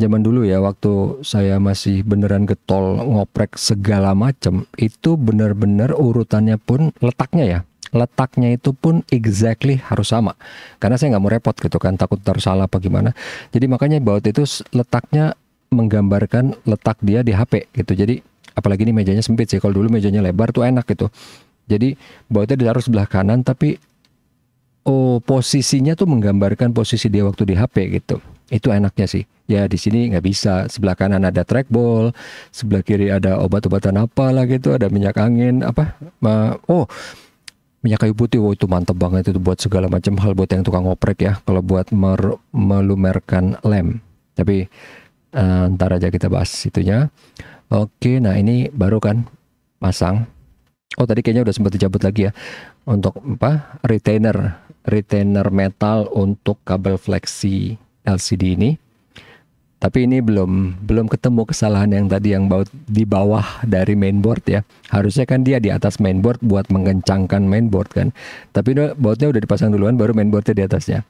zaman dulu ya waktu saya masih beneran getol ngoprek segala macem itu bener-bener urutannya pun letaknya ya letaknya itu pun exactly harus sama karena saya nggak mau repot gitu kan takut tersalah apa gimana jadi makanya baut itu letaknya menggambarkan letak dia di HP gitu jadi apalagi ini mejanya sempit sih kalau dulu mejanya lebar tuh enak gitu jadi bautnya ditaruh sebelah kanan tapi oh posisinya tuh menggambarkan posisi dia waktu di HP gitu itu enaknya sih. Ya di sini nggak bisa. Sebelah kanan ada trackball, sebelah kiri ada obat-obatan apa lah gitu, ada minyak angin apa? oh, minyak kayu putih wow, oh, itu mantep banget itu buat segala macam hal buat yang tukang oprek ya kalau buat mer melumerkan lem tapi uh, ntar aja kita bahas itunya oke nah ini baru kan pasang oh tadi kayaknya udah sempat dicabut lagi ya untuk apa retainer retainer metal untuk kabel fleksi LCD ini. Tapi ini belum belum ketemu kesalahan yang tadi yang baut di bawah dari mainboard ya. Harusnya kan dia di atas mainboard buat mengencangkan mainboard kan. Tapi bautnya udah dipasang duluan baru mainboardnya di atasnya.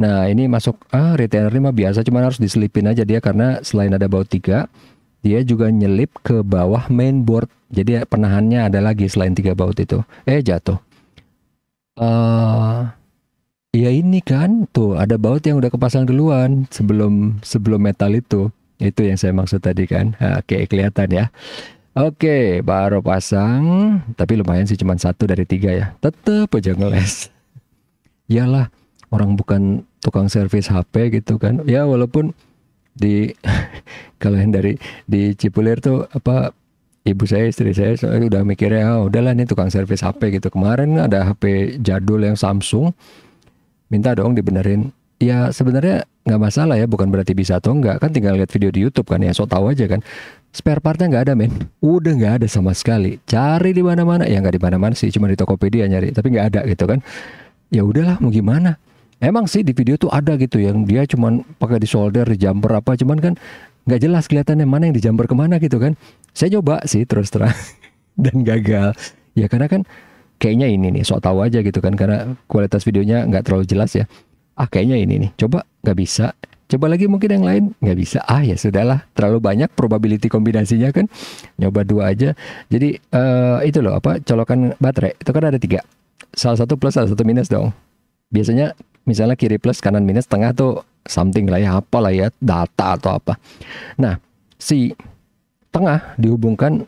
Nah ini masuk ah, retainer ini mah biasa cuman harus diselipin aja dia karena selain ada baut tiga, dia juga nyelip ke bawah mainboard. Jadi ya, penahannya ada lagi selain tiga baut itu. Eh jatuh. Uh, ya ini kan tuh ada baut yang udah kepasang duluan sebelum sebelum metal itu itu yang saya maksud tadi kan nah, oke kelihatan ya oke baru pasang tapi lumayan sih cuma satu dari tiga ya tetep aja ngeles iyalah orang bukan tukang servis HP gitu kan ya walaupun di kalau yang dari di Cipulir tuh apa ibu saya istri saya soalnya udah mikirnya oh, udahlah nih tukang servis HP gitu kemarin ada HP jadul yang Samsung minta dong dibenerin ya sebenarnya nggak masalah ya bukan berarti bisa atau nggak kan tinggal lihat video di YouTube kan ya so tau aja kan spare partnya nggak ada men udah nggak ada sama sekali cari di mana mana ya nggak di mana mana sih cuma di Tokopedia nyari tapi nggak ada gitu kan ya udahlah mau gimana emang sih di video tuh ada gitu yang dia cuman pakai di solder di jumper apa cuman kan nggak jelas kelihatannya mana yang di jumper kemana gitu kan saya coba sih terus terang dan gagal ya karena kan kayaknya ini nih sok tahu aja gitu kan karena kualitas videonya nggak terlalu jelas ya ah kayaknya ini nih coba nggak bisa coba lagi mungkin yang lain nggak bisa ah ya sudahlah terlalu banyak probability kombinasinya kan nyoba dua aja jadi uh, itu loh apa colokan baterai itu kan ada tiga salah satu plus salah satu minus dong biasanya misalnya kiri plus kanan minus tengah tuh something lah ya apa lah ya data atau apa nah si tengah dihubungkan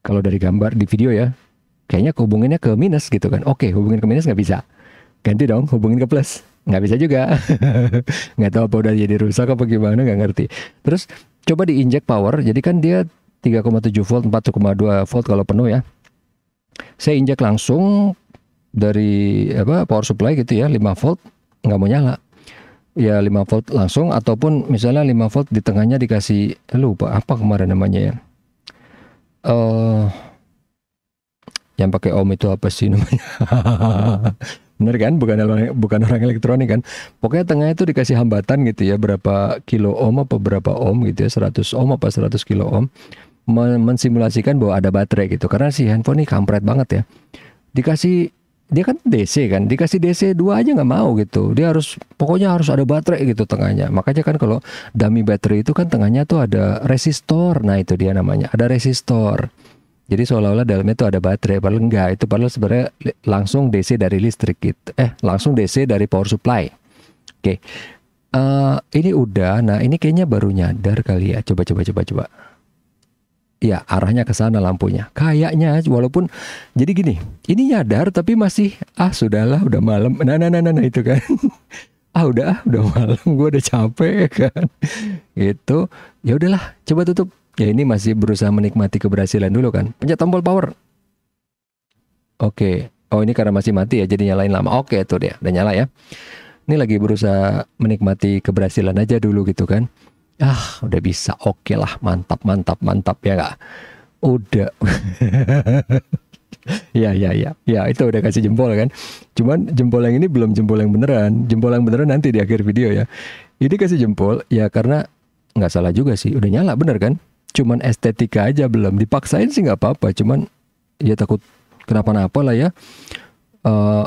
kalau dari gambar di video ya kayaknya hubunginnya ke minus gitu kan. Oke, hubungin ke minus nggak bisa. Ganti dong, hubungin ke plus. Nggak bisa juga. nggak tahu apa udah jadi rusak apa gimana, nggak ngerti. Terus coba diinjek power, jadi kan dia 3,7 volt, 4,2 volt kalau penuh ya. Saya injek langsung dari apa power supply gitu ya, 5 volt, nggak mau nyala ya 5 volt langsung ataupun misalnya 5 volt di tengahnya dikasih lupa apa kemarin namanya ya. Eh uh, yang pakai ohm itu apa sih namanya? Bener kan? Bukan orang, bukan orang elektronik kan? Pokoknya tengah itu dikasih hambatan gitu ya, berapa kilo ohm apa berapa ohm gitu ya, 100 ohm apa 100 kilo ohm mensimulasikan bahwa ada baterai gitu. Karena si handphone ini kampret banget ya. Dikasih dia kan DC kan dikasih DC dua aja nggak mau gitu dia harus pokoknya harus ada baterai gitu tengahnya makanya kan kalau dummy battery itu kan tengahnya tuh ada resistor nah itu dia namanya ada resistor jadi seolah-olah dalamnya itu ada baterai, padahal enggak. Itu padahal sebenarnya langsung DC dari listrik gitu. Eh, langsung DC dari power supply. Oke. Okay. Uh, eh, ini udah. Nah, ini kayaknya baru nyadar kali ya. Coba coba coba coba. Ya, arahnya ke sana lampunya. Kayaknya walaupun jadi gini, ini nyadar tapi masih ah sudahlah udah malam. Nah, nah, nah, nah, nah itu kan. ah udah, ah, udah malam, gue udah capek kan. Itu Ya udahlah, coba tutup Ya ini masih berusaha menikmati keberhasilan dulu kan. Pencet tombol power. Oke. Oh ini karena masih mati ya jadi nyalain lama. Oke tuh dia udah nyala ya. Ini lagi berusaha menikmati keberhasilan aja dulu gitu kan. Ah udah bisa oke lah mantap mantap mantap ya gak? Udah. ya ya ya ya itu udah kasih jempol kan. Cuman jempol yang ini belum jempol yang beneran. Jempol yang beneran nanti di akhir video ya. Ini kasih jempol ya karena nggak salah juga sih udah nyala bener kan cuman estetika aja belum dipaksain sih nggak apa-apa cuman ya takut kenapa-napa lah ya uh, eh,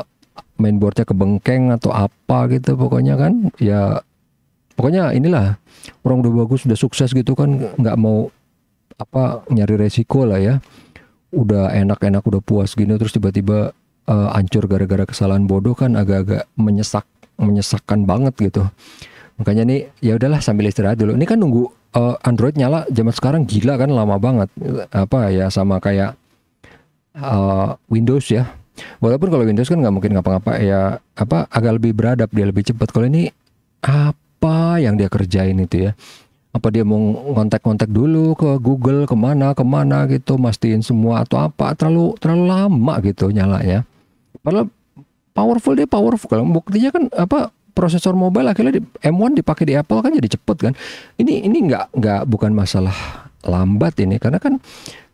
mainboardnya kebengkeng atau apa gitu pokoknya kan ya pokoknya inilah orang udah bagus udah sukses gitu kan nggak mau apa nyari resiko lah ya udah enak-enak udah puas gini terus tiba-tiba uh, hancur gara-gara kesalahan bodoh kan agak-agak menyesak menyesakkan banget gitu makanya nih ya udahlah sambil istirahat dulu ini kan nunggu uh, Android nyala zaman sekarang gila kan lama banget apa ya sama kayak uh, Windows ya walaupun kalau Windows kan nggak mungkin ngapa-ngapa ya apa agak lebih beradab dia lebih cepat kalau ini apa yang dia kerjain itu ya apa dia mau kontak-kontak dulu ke Google kemana kemana gitu mastiin semua atau apa terlalu terlalu lama gitu nyala ya padahal powerful dia powerful kalau buktinya kan apa prosesor mobile akhirnya di, M1 dipakai di Apple kan jadi cepet kan. Ini ini nggak nggak bukan masalah lambat ini karena kan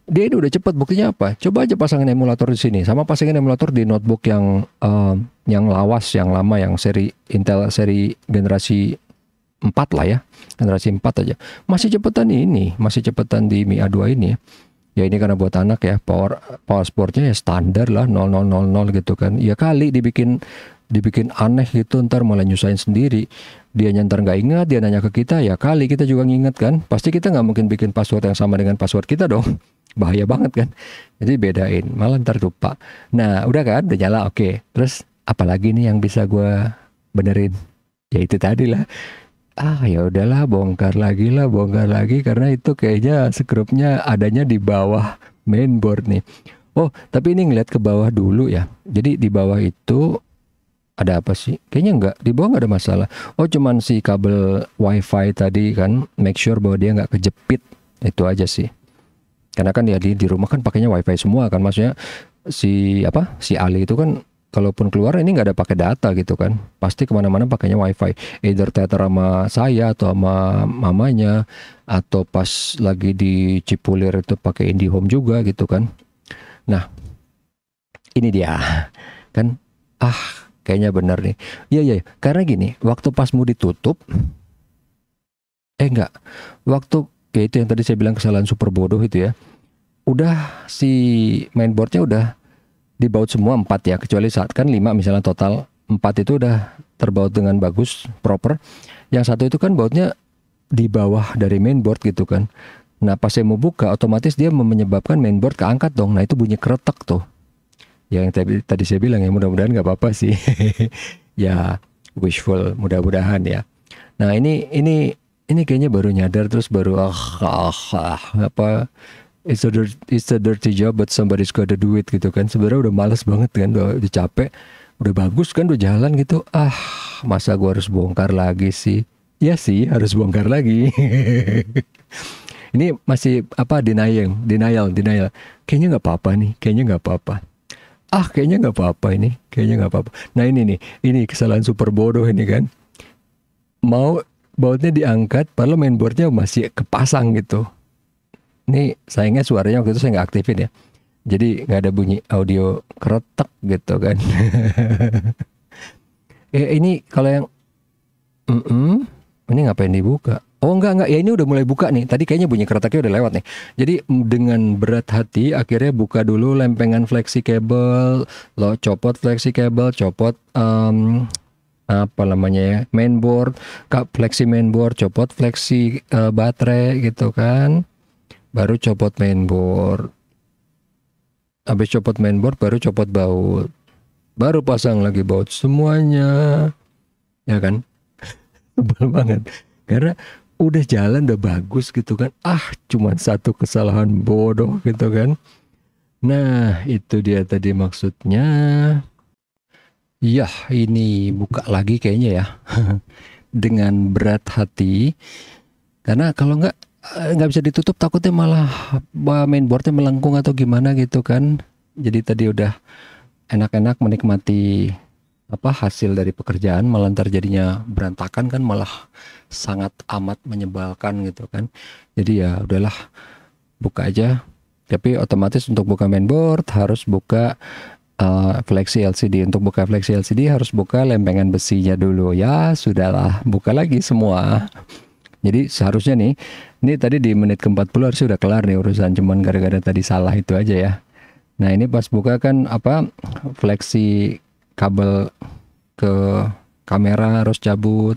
dia ini udah cepet buktinya apa? Coba aja pasangin emulator di sini sama pasangin emulator di notebook yang uh, yang lawas, yang lama, yang seri Intel seri generasi 4 lah ya, generasi 4 aja. Masih cepetan ini, masih cepetan di Mi A2 ini ya. Ya ini karena buat anak ya, power power sportnya ya standar lah 0000 gitu kan. Ya kali dibikin dibikin aneh gitu ntar malah nyusahin sendiri dia nyantar nggak ingat dia nanya ke kita ya kali kita juga nginget kan pasti kita nggak mungkin bikin password yang sama dengan password kita dong bahaya banget kan jadi bedain malah ntar lupa nah udah kan udah nyala oke okay. terus apalagi nih yang bisa gue benerin ya itu tadi lah ah ya udahlah bongkar lagi lah bongkar lagi karena itu kayaknya skrupnya adanya di bawah mainboard nih oh tapi ini ngeliat ke bawah dulu ya jadi di bawah itu ada apa sih? Kayaknya nggak, di bawah nggak ada masalah. Oh cuman si kabel wifi tadi kan, make sure bahwa dia nggak kejepit, itu aja sih. Karena kan ya di, di rumah kan pakainya wifi semua kan, maksudnya si apa si Ali itu kan kalaupun keluar ini nggak ada pakai data gitu kan pasti kemana-mana pakainya wifi either teater sama saya atau sama mamanya atau pas lagi di Cipulir itu pakai IndiHome juga gitu kan nah ini dia kan ah kayaknya benar nih. Iya iya, karena gini, waktu pas mau ditutup, eh enggak, waktu ya itu yang tadi saya bilang kesalahan super bodoh itu ya, udah si mainboardnya udah dibaut semua empat ya, kecuali saat kan lima misalnya total empat itu udah terbaut dengan bagus proper, yang satu itu kan bautnya di bawah dari mainboard gitu kan. Nah pas saya mau buka otomatis dia menyebabkan mainboard keangkat dong. Nah itu bunyi keretek tuh yang tadi, tadi saya bilang ya mudah-mudahan nggak apa-apa sih ya wishful mudah-mudahan ya nah ini ini ini kayaknya baru nyadar terus baru ah, ah, ah apa it's a dirty, it's a dirty job but somebody's got do it gitu kan sebenarnya udah males banget kan udah, udah capek udah bagus kan udah jalan gitu ah masa gua harus bongkar lagi sih ya sih harus bongkar lagi ini masih apa denial denial denial kayaknya nggak apa-apa nih kayaknya nggak apa-apa ah kayaknya nggak apa-apa ini, kayaknya nggak apa-apa. Nah ini nih, ini kesalahan super bodoh ini kan. Mau bautnya diangkat, padahal main masih kepasang gitu. Ini sayangnya suaranya waktu itu saya nggak aktifin ya. Jadi nggak ada bunyi audio keretek gitu kan. eh ini kalau yang mm -mm, ini ngapain dibuka? Oh enggak enggak ya ini udah mulai buka nih. Tadi kayaknya bunyi keretaknya udah lewat nih. Jadi dengan berat hati akhirnya buka dulu lempengan fleksi kabel, lo copot fleksi kabel, copot um, apa namanya ya mainboard, kap fleksi mainboard, copot fleksi uh, e, baterai gitu kan. Baru copot mainboard. Habis copot mainboard baru copot baut. Baru pasang lagi baut semuanya. Ya kan? Tebal banget. Karena udah jalan udah bagus gitu kan ah cuman satu kesalahan bodoh gitu kan nah itu dia tadi maksudnya Yah ini buka lagi kayaknya ya dengan berat hati karena kalau nggak eh, nggak bisa ditutup takutnya malah main boardnya melengkung atau gimana gitu kan jadi tadi udah enak-enak menikmati apa hasil dari pekerjaan malah terjadinya jadinya berantakan kan malah sangat amat menyebalkan gitu kan jadi ya udahlah buka aja tapi otomatis untuk buka mainboard harus buka uh, eh, fleksi LCD untuk buka flexi LCD harus buka lempengan besinya dulu ya sudahlah buka lagi semua jadi seharusnya nih ini tadi di menit ke-40 harusnya udah kelar nih urusan cuman gara-gara tadi salah itu aja ya nah ini pas buka kan apa flexi kabel ke kamera harus cabut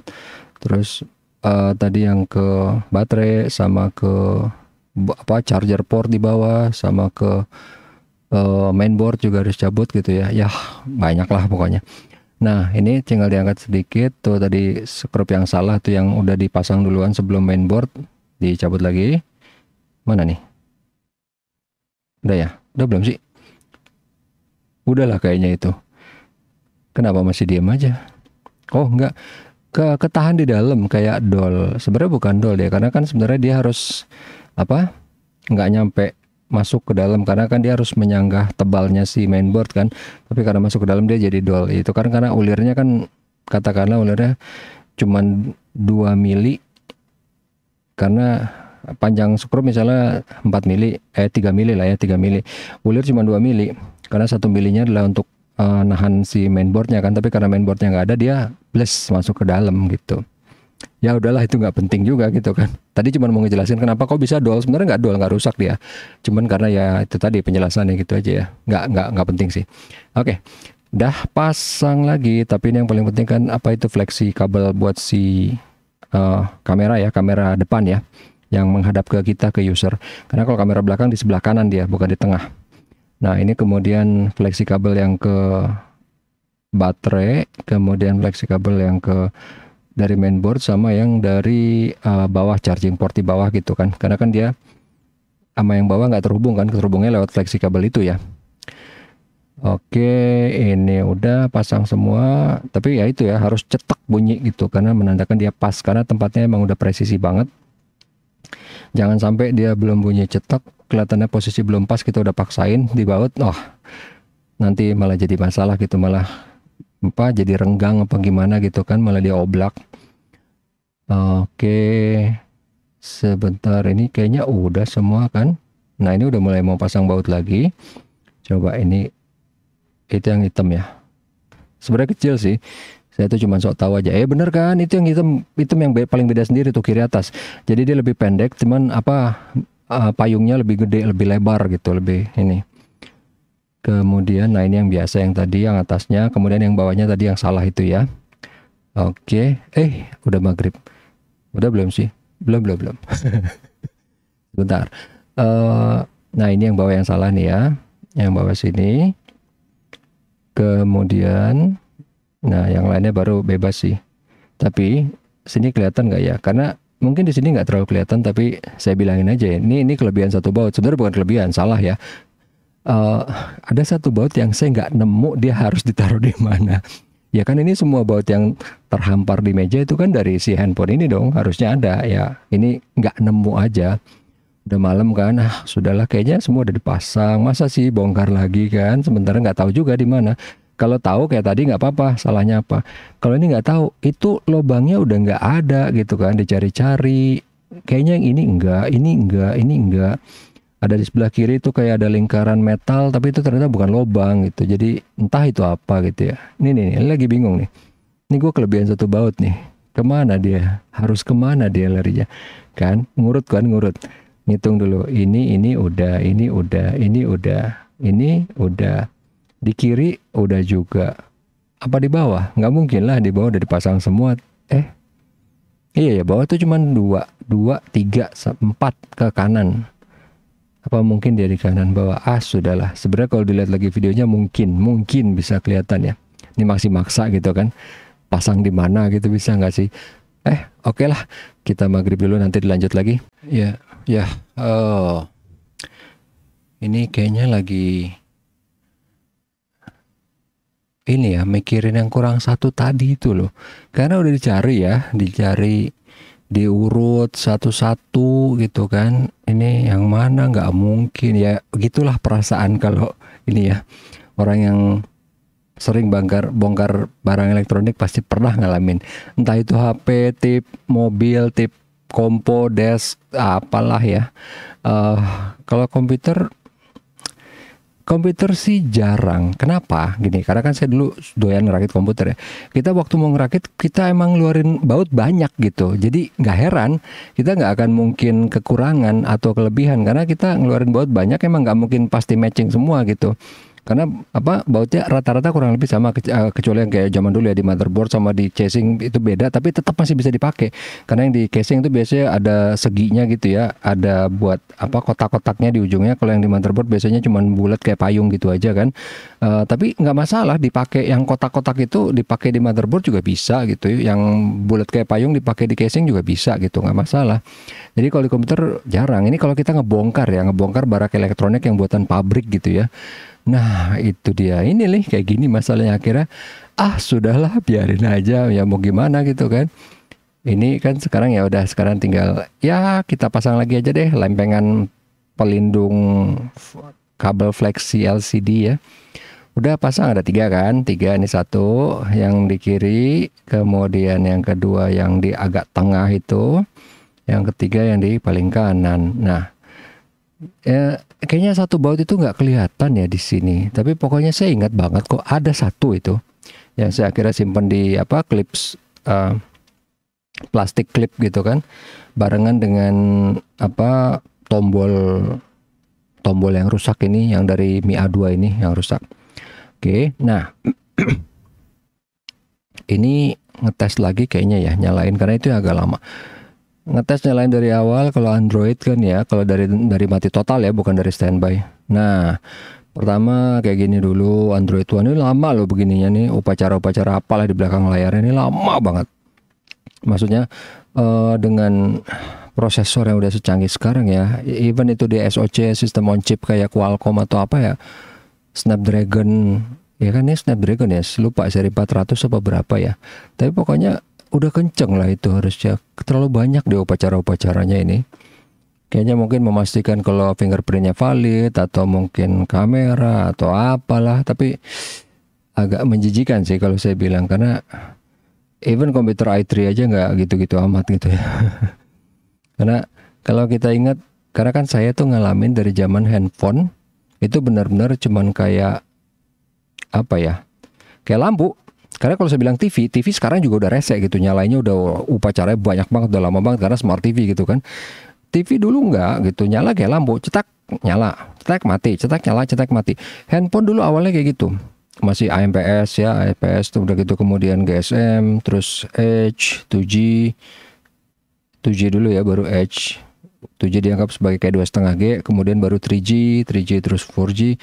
terus uh, tadi yang ke baterai sama ke apa charger port di bawah sama ke uh, mainboard juga harus cabut gitu ya ya banyak lah pokoknya nah ini tinggal diangkat sedikit tuh tadi skrup yang salah tuh yang udah dipasang duluan sebelum mainboard dicabut lagi mana nih udah ya udah belum sih udahlah kayaknya itu Kenapa masih diem aja? Oh enggak, ke ketahan di dalam kayak dol. Sebenarnya bukan dol ya, karena kan sebenarnya dia harus apa? Enggak nyampe masuk ke dalam karena kan dia harus menyanggah tebalnya si mainboard kan. Tapi karena masuk ke dalam dia jadi dol. Itu kan karena ulirnya kan katakanlah ulirnya cuman 2 mili karena panjang skrup misalnya 4 mili eh 3 mili lah ya 3 mili ulir cuma 2 mili karena satu milinya adalah untuk uh, nahan si mainboardnya kan tapi karena mainboardnya nggak ada dia plus masuk ke dalam gitu ya udahlah itu nggak penting juga gitu kan tadi cuma mau ngejelasin kenapa kok bisa dual sebenarnya nggak dual nggak rusak dia cuman karena ya itu tadi penjelasannya gitu aja ya nggak nggak nggak penting sih oke okay. udah pasang lagi tapi ini yang paling penting kan apa itu fleksi kabel buat si uh, kamera ya kamera depan ya yang menghadap ke kita ke user karena kalau kamera belakang di sebelah kanan dia bukan di tengah Nah, ini kemudian fleksi kabel yang ke baterai, kemudian fleksi kabel yang ke dari mainboard sama yang dari uh, bawah charging port di bawah gitu kan. Karena kan dia sama yang bawah nggak terhubung kan, terhubungnya lewat fleksi kabel itu ya. Oke, ini udah pasang semua. Tapi ya itu ya harus cetak bunyi gitu karena menandakan dia pas karena tempatnya emang udah presisi banget jangan sampai dia belum bunyi cetak kelihatannya posisi belum pas kita udah paksain dibaut oh nanti malah jadi masalah gitu malah apa jadi renggang apa gimana gitu kan malah dia oblak oke sebentar ini kayaknya udah semua kan nah ini udah mulai mau pasang baut lagi coba ini itu yang hitam ya sebenarnya kecil sih saya tuh cuma sok tahu aja. Eh bener kan? Itu yang hitam hitam yang paling beda sendiri tuh kiri atas. Jadi dia lebih pendek, cuman apa uh, payungnya lebih gede, lebih lebar gitu, lebih ini. Kemudian nah ini yang biasa yang tadi yang atasnya, kemudian yang bawahnya tadi yang salah itu ya. Oke, eh udah maghrib. Udah belum sih? Belum belum belum. Sebentar. Uh, nah ini yang bawah yang salah nih ya, yang bawah sini. Kemudian Nah, yang lainnya baru bebas sih. Tapi sini kelihatan nggak ya? Karena mungkin di sini nggak terlalu kelihatan, tapi saya bilangin aja ya. Ini ini kelebihan satu baut. Sebenarnya bukan kelebihan, salah ya. Uh, ada satu baut yang saya nggak nemu dia harus ditaruh di mana. Ya kan ini semua baut yang terhampar di meja itu kan dari si handphone ini dong harusnya ada ya. Ini nggak nemu aja. Udah malam kan, ah sudahlah kayaknya semua udah dipasang. Masa sih bongkar lagi kan? Sementara nggak tahu juga di mana. Kalau tahu kayak tadi nggak apa-apa, salahnya apa. Kalau ini nggak tahu, itu lobangnya udah nggak ada gitu kan, dicari-cari. Kayaknya yang ini enggak, ini enggak, ini enggak. Ada di sebelah kiri itu kayak ada lingkaran metal, tapi itu ternyata bukan lobang gitu. Jadi entah itu apa gitu ya. Ini nih, ini lagi bingung nih. Ini gue kelebihan satu baut nih. Kemana dia? Harus kemana dia larinya? Kan? Ngurut kan, ngurut. Ngitung dulu. Ini, ini udah, ini udah, ini udah, ini udah di kiri udah juga. Apa di bawah? Nggak mungkin lah di bawah udah dipasang semua. Eh, iya ya bawah tuh cuma dua, dua, tiga, empat ke kanan. Apa mungkin dia di kanan bawah? Ah sudahlah. Sebenarnya kalau dilihat lagi videonya mungkin, mungkin bisa kelihatan ya. Ini masih maksa gitu kan. Pasang di mana gitu bisa nggak sih? Eh, oke okay lah. Kita maghrib dulu nanti dilanjut lagi. Ya, yeah, ya. Yeah. Oh. Ini kayaknya lagi ini ya mikirin yang kurang satu tadi itu loh karena udah dicari ya dicari diurut satu-satu gitu kan ini yang mana nggak mungkin ya gitulah perasaan kalau ini ya orang yang sering bongkar bongkar barang elektronik pasti pernah ngalamin entah itu HP tip mobil tip kompo desk apalah ya uh, kalau komputer Komputer sih jarang. Kenapa? Gini, karena kan saya dulu doyan ngerakit komputer ya. Kita waktu mau ngerakit, kita emang ngeluarin baut banyak gitu. Jadi nggak heran, kita nggak akan mungkin kekurangan atau kelebihan. Karena kita ngeluarin baut banyak, emang nggak mungkin pasti matching semua gitu karena apa bautnya rata-rata kurang lebih sama eh, kecuali yang kayak zaman dulu ya di motherboard sama di casing itu beda tapi tetap masih bisa dipakai karena yang di casing itu biasanya ada seginya gitu ya ada buat apa kotak-kotaknya di ujungnya kalau yang di motherboard biasanya cuma bulat kayak payung gitu aja kan uh, tapi nggak masalah dipakai yang kotak-kotak itu dipakai di motherboard juga bisa gitu yang bulat kayak payung dipakai di casing juga bisa gitu nggak masalah jadi kalau di komputer jarang ini kalau kita ngebongkar ya ngebongkar barang elektronik yang buatan pabrik gitu ya Nah itu dia ini nih kayak gini masalahnya akhirnya ah sudahlah biarin aja ya mau gimana gitu kan. Ini kan sekarang ya udah sekarang tinggal ya kita pasang lagi aja deh lempengan pelindung kabel flexi LCD ya. Udah pasang ada tiga kan, tiga ini satu yang di kiri, kemudian yang kedua yang di agak tengah itu, yang ketiga yang di paling kanan. Nah ya, kayaknya satu baut itu nggak kelihatan ya di sini. Tapi pokoknya saya ingat banget kok ada satu itu yang saya akhirnya simpan di apa clips uh, plastik clip gitu kan, barengan dengan apa tombol tombol yang rusak ini yang dari Mi A2 ini yang rusak. Oke, nah ini ngetes lagi kayaknya ya nyalain karena itu agak lama ngetes nyalain dari awal kalau Android kan ya kalau dari dari mati total ya bukan dari standby nah pertama kayak gini dulu Android One ini lama loh begininya nih upacara-upacara apalah di belakang layarnya ini lama banget maksudnya uh, dengan prosesor yang udah secanggih sekarang ya even itu di SoC sistem on chip kayak Qualcomm atau apa ya Snapdragon ya kan ini Snapdragon ya lupa seri 400 apa berapa ya tapi pokoknya udah kenceng lah itu harusnya. Terlalu banyak deh upacara-upacaranya ini. Kayaknya mungkin memastikan kalau fingerprintnya valid atau mungkin kamera atau apalah. Tapi agak menjijikan sih kalau saya bilang karena even komputer i3 aja nggak gitu-gitu amat gitu ya. karena kalau kita ingat, karena kan saya tuh ngalamin dari zaman handphone itu benar-benar cuman kayak apa ya? Kayak lampu karena kalau saya bilang TV, TV sekarang juga udah rese gitu, nyalainnya udah upacaranya banyak banget, udah lama banget karena smart TV gitu kan. TV dulu enggak gitu, nyala kayak lampu, cetak nyala, cetak mati, cetak nyala, cetak mati. Handphone dulu awalnya kayak gitu. Masih AMPS ya, AMPS tuh udah gitu kemudian GSM, terus Edge, 2G, 2G dulu ya baru Edge. 7 dianggap sebagai kayak dua setengah G, kemudian baru 3G, 3G terus 4G,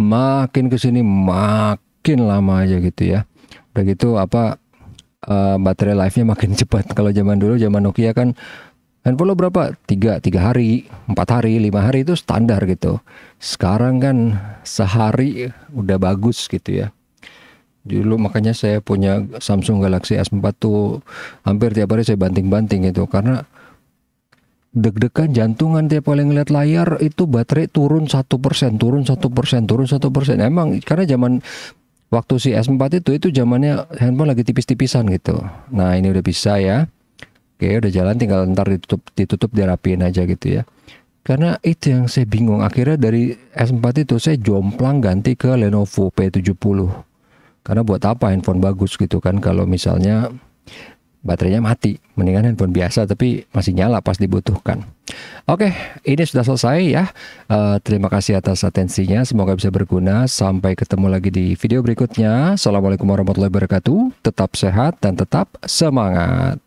makin kesini makin lama aja gitu ya udah gitu apa uh, baterai life-nya makin cepat kalau zaman dulu zaman Nokia kan handphone lo berapa tiga tiga hari empat hari lima hari itu standar gitu sekarang kan sehari udah bagus gitu ya dulu makanya saya punya Samsung Galaxy S4 tuh hampir tiap hari saya banting-banting gitu karena deg-degan jantungan tiap kali ngeliat layar itu baterai turun satu persen turun satu persen turun satu persen emang karena zaman waktu si S4 itu itu zamannya handphone lagi tipis-tipisan gitu nah ini udah bisa ya oke udah jalan tinggal ntar ditutup ditutup dirapiin aja gitu ya karena itu yang saya bingung akhirnya dari S4 itu saya jomplang ganti ke Lenovo P70 karena buat apa handphone bagus gitu kan kalau misalnya baterainya mati mendingan handphone biasa tapi masih nyala pas dibutuhkan Oke, ini sudah selesai ya. Uh, terima kasih atas atensinya. Semoga bisa berguna. Sampai ketemu lagi di video berikutnya. Assalamualaikum warahmatullahi wabarakatuh. Tetap sehat dan tetap semangat.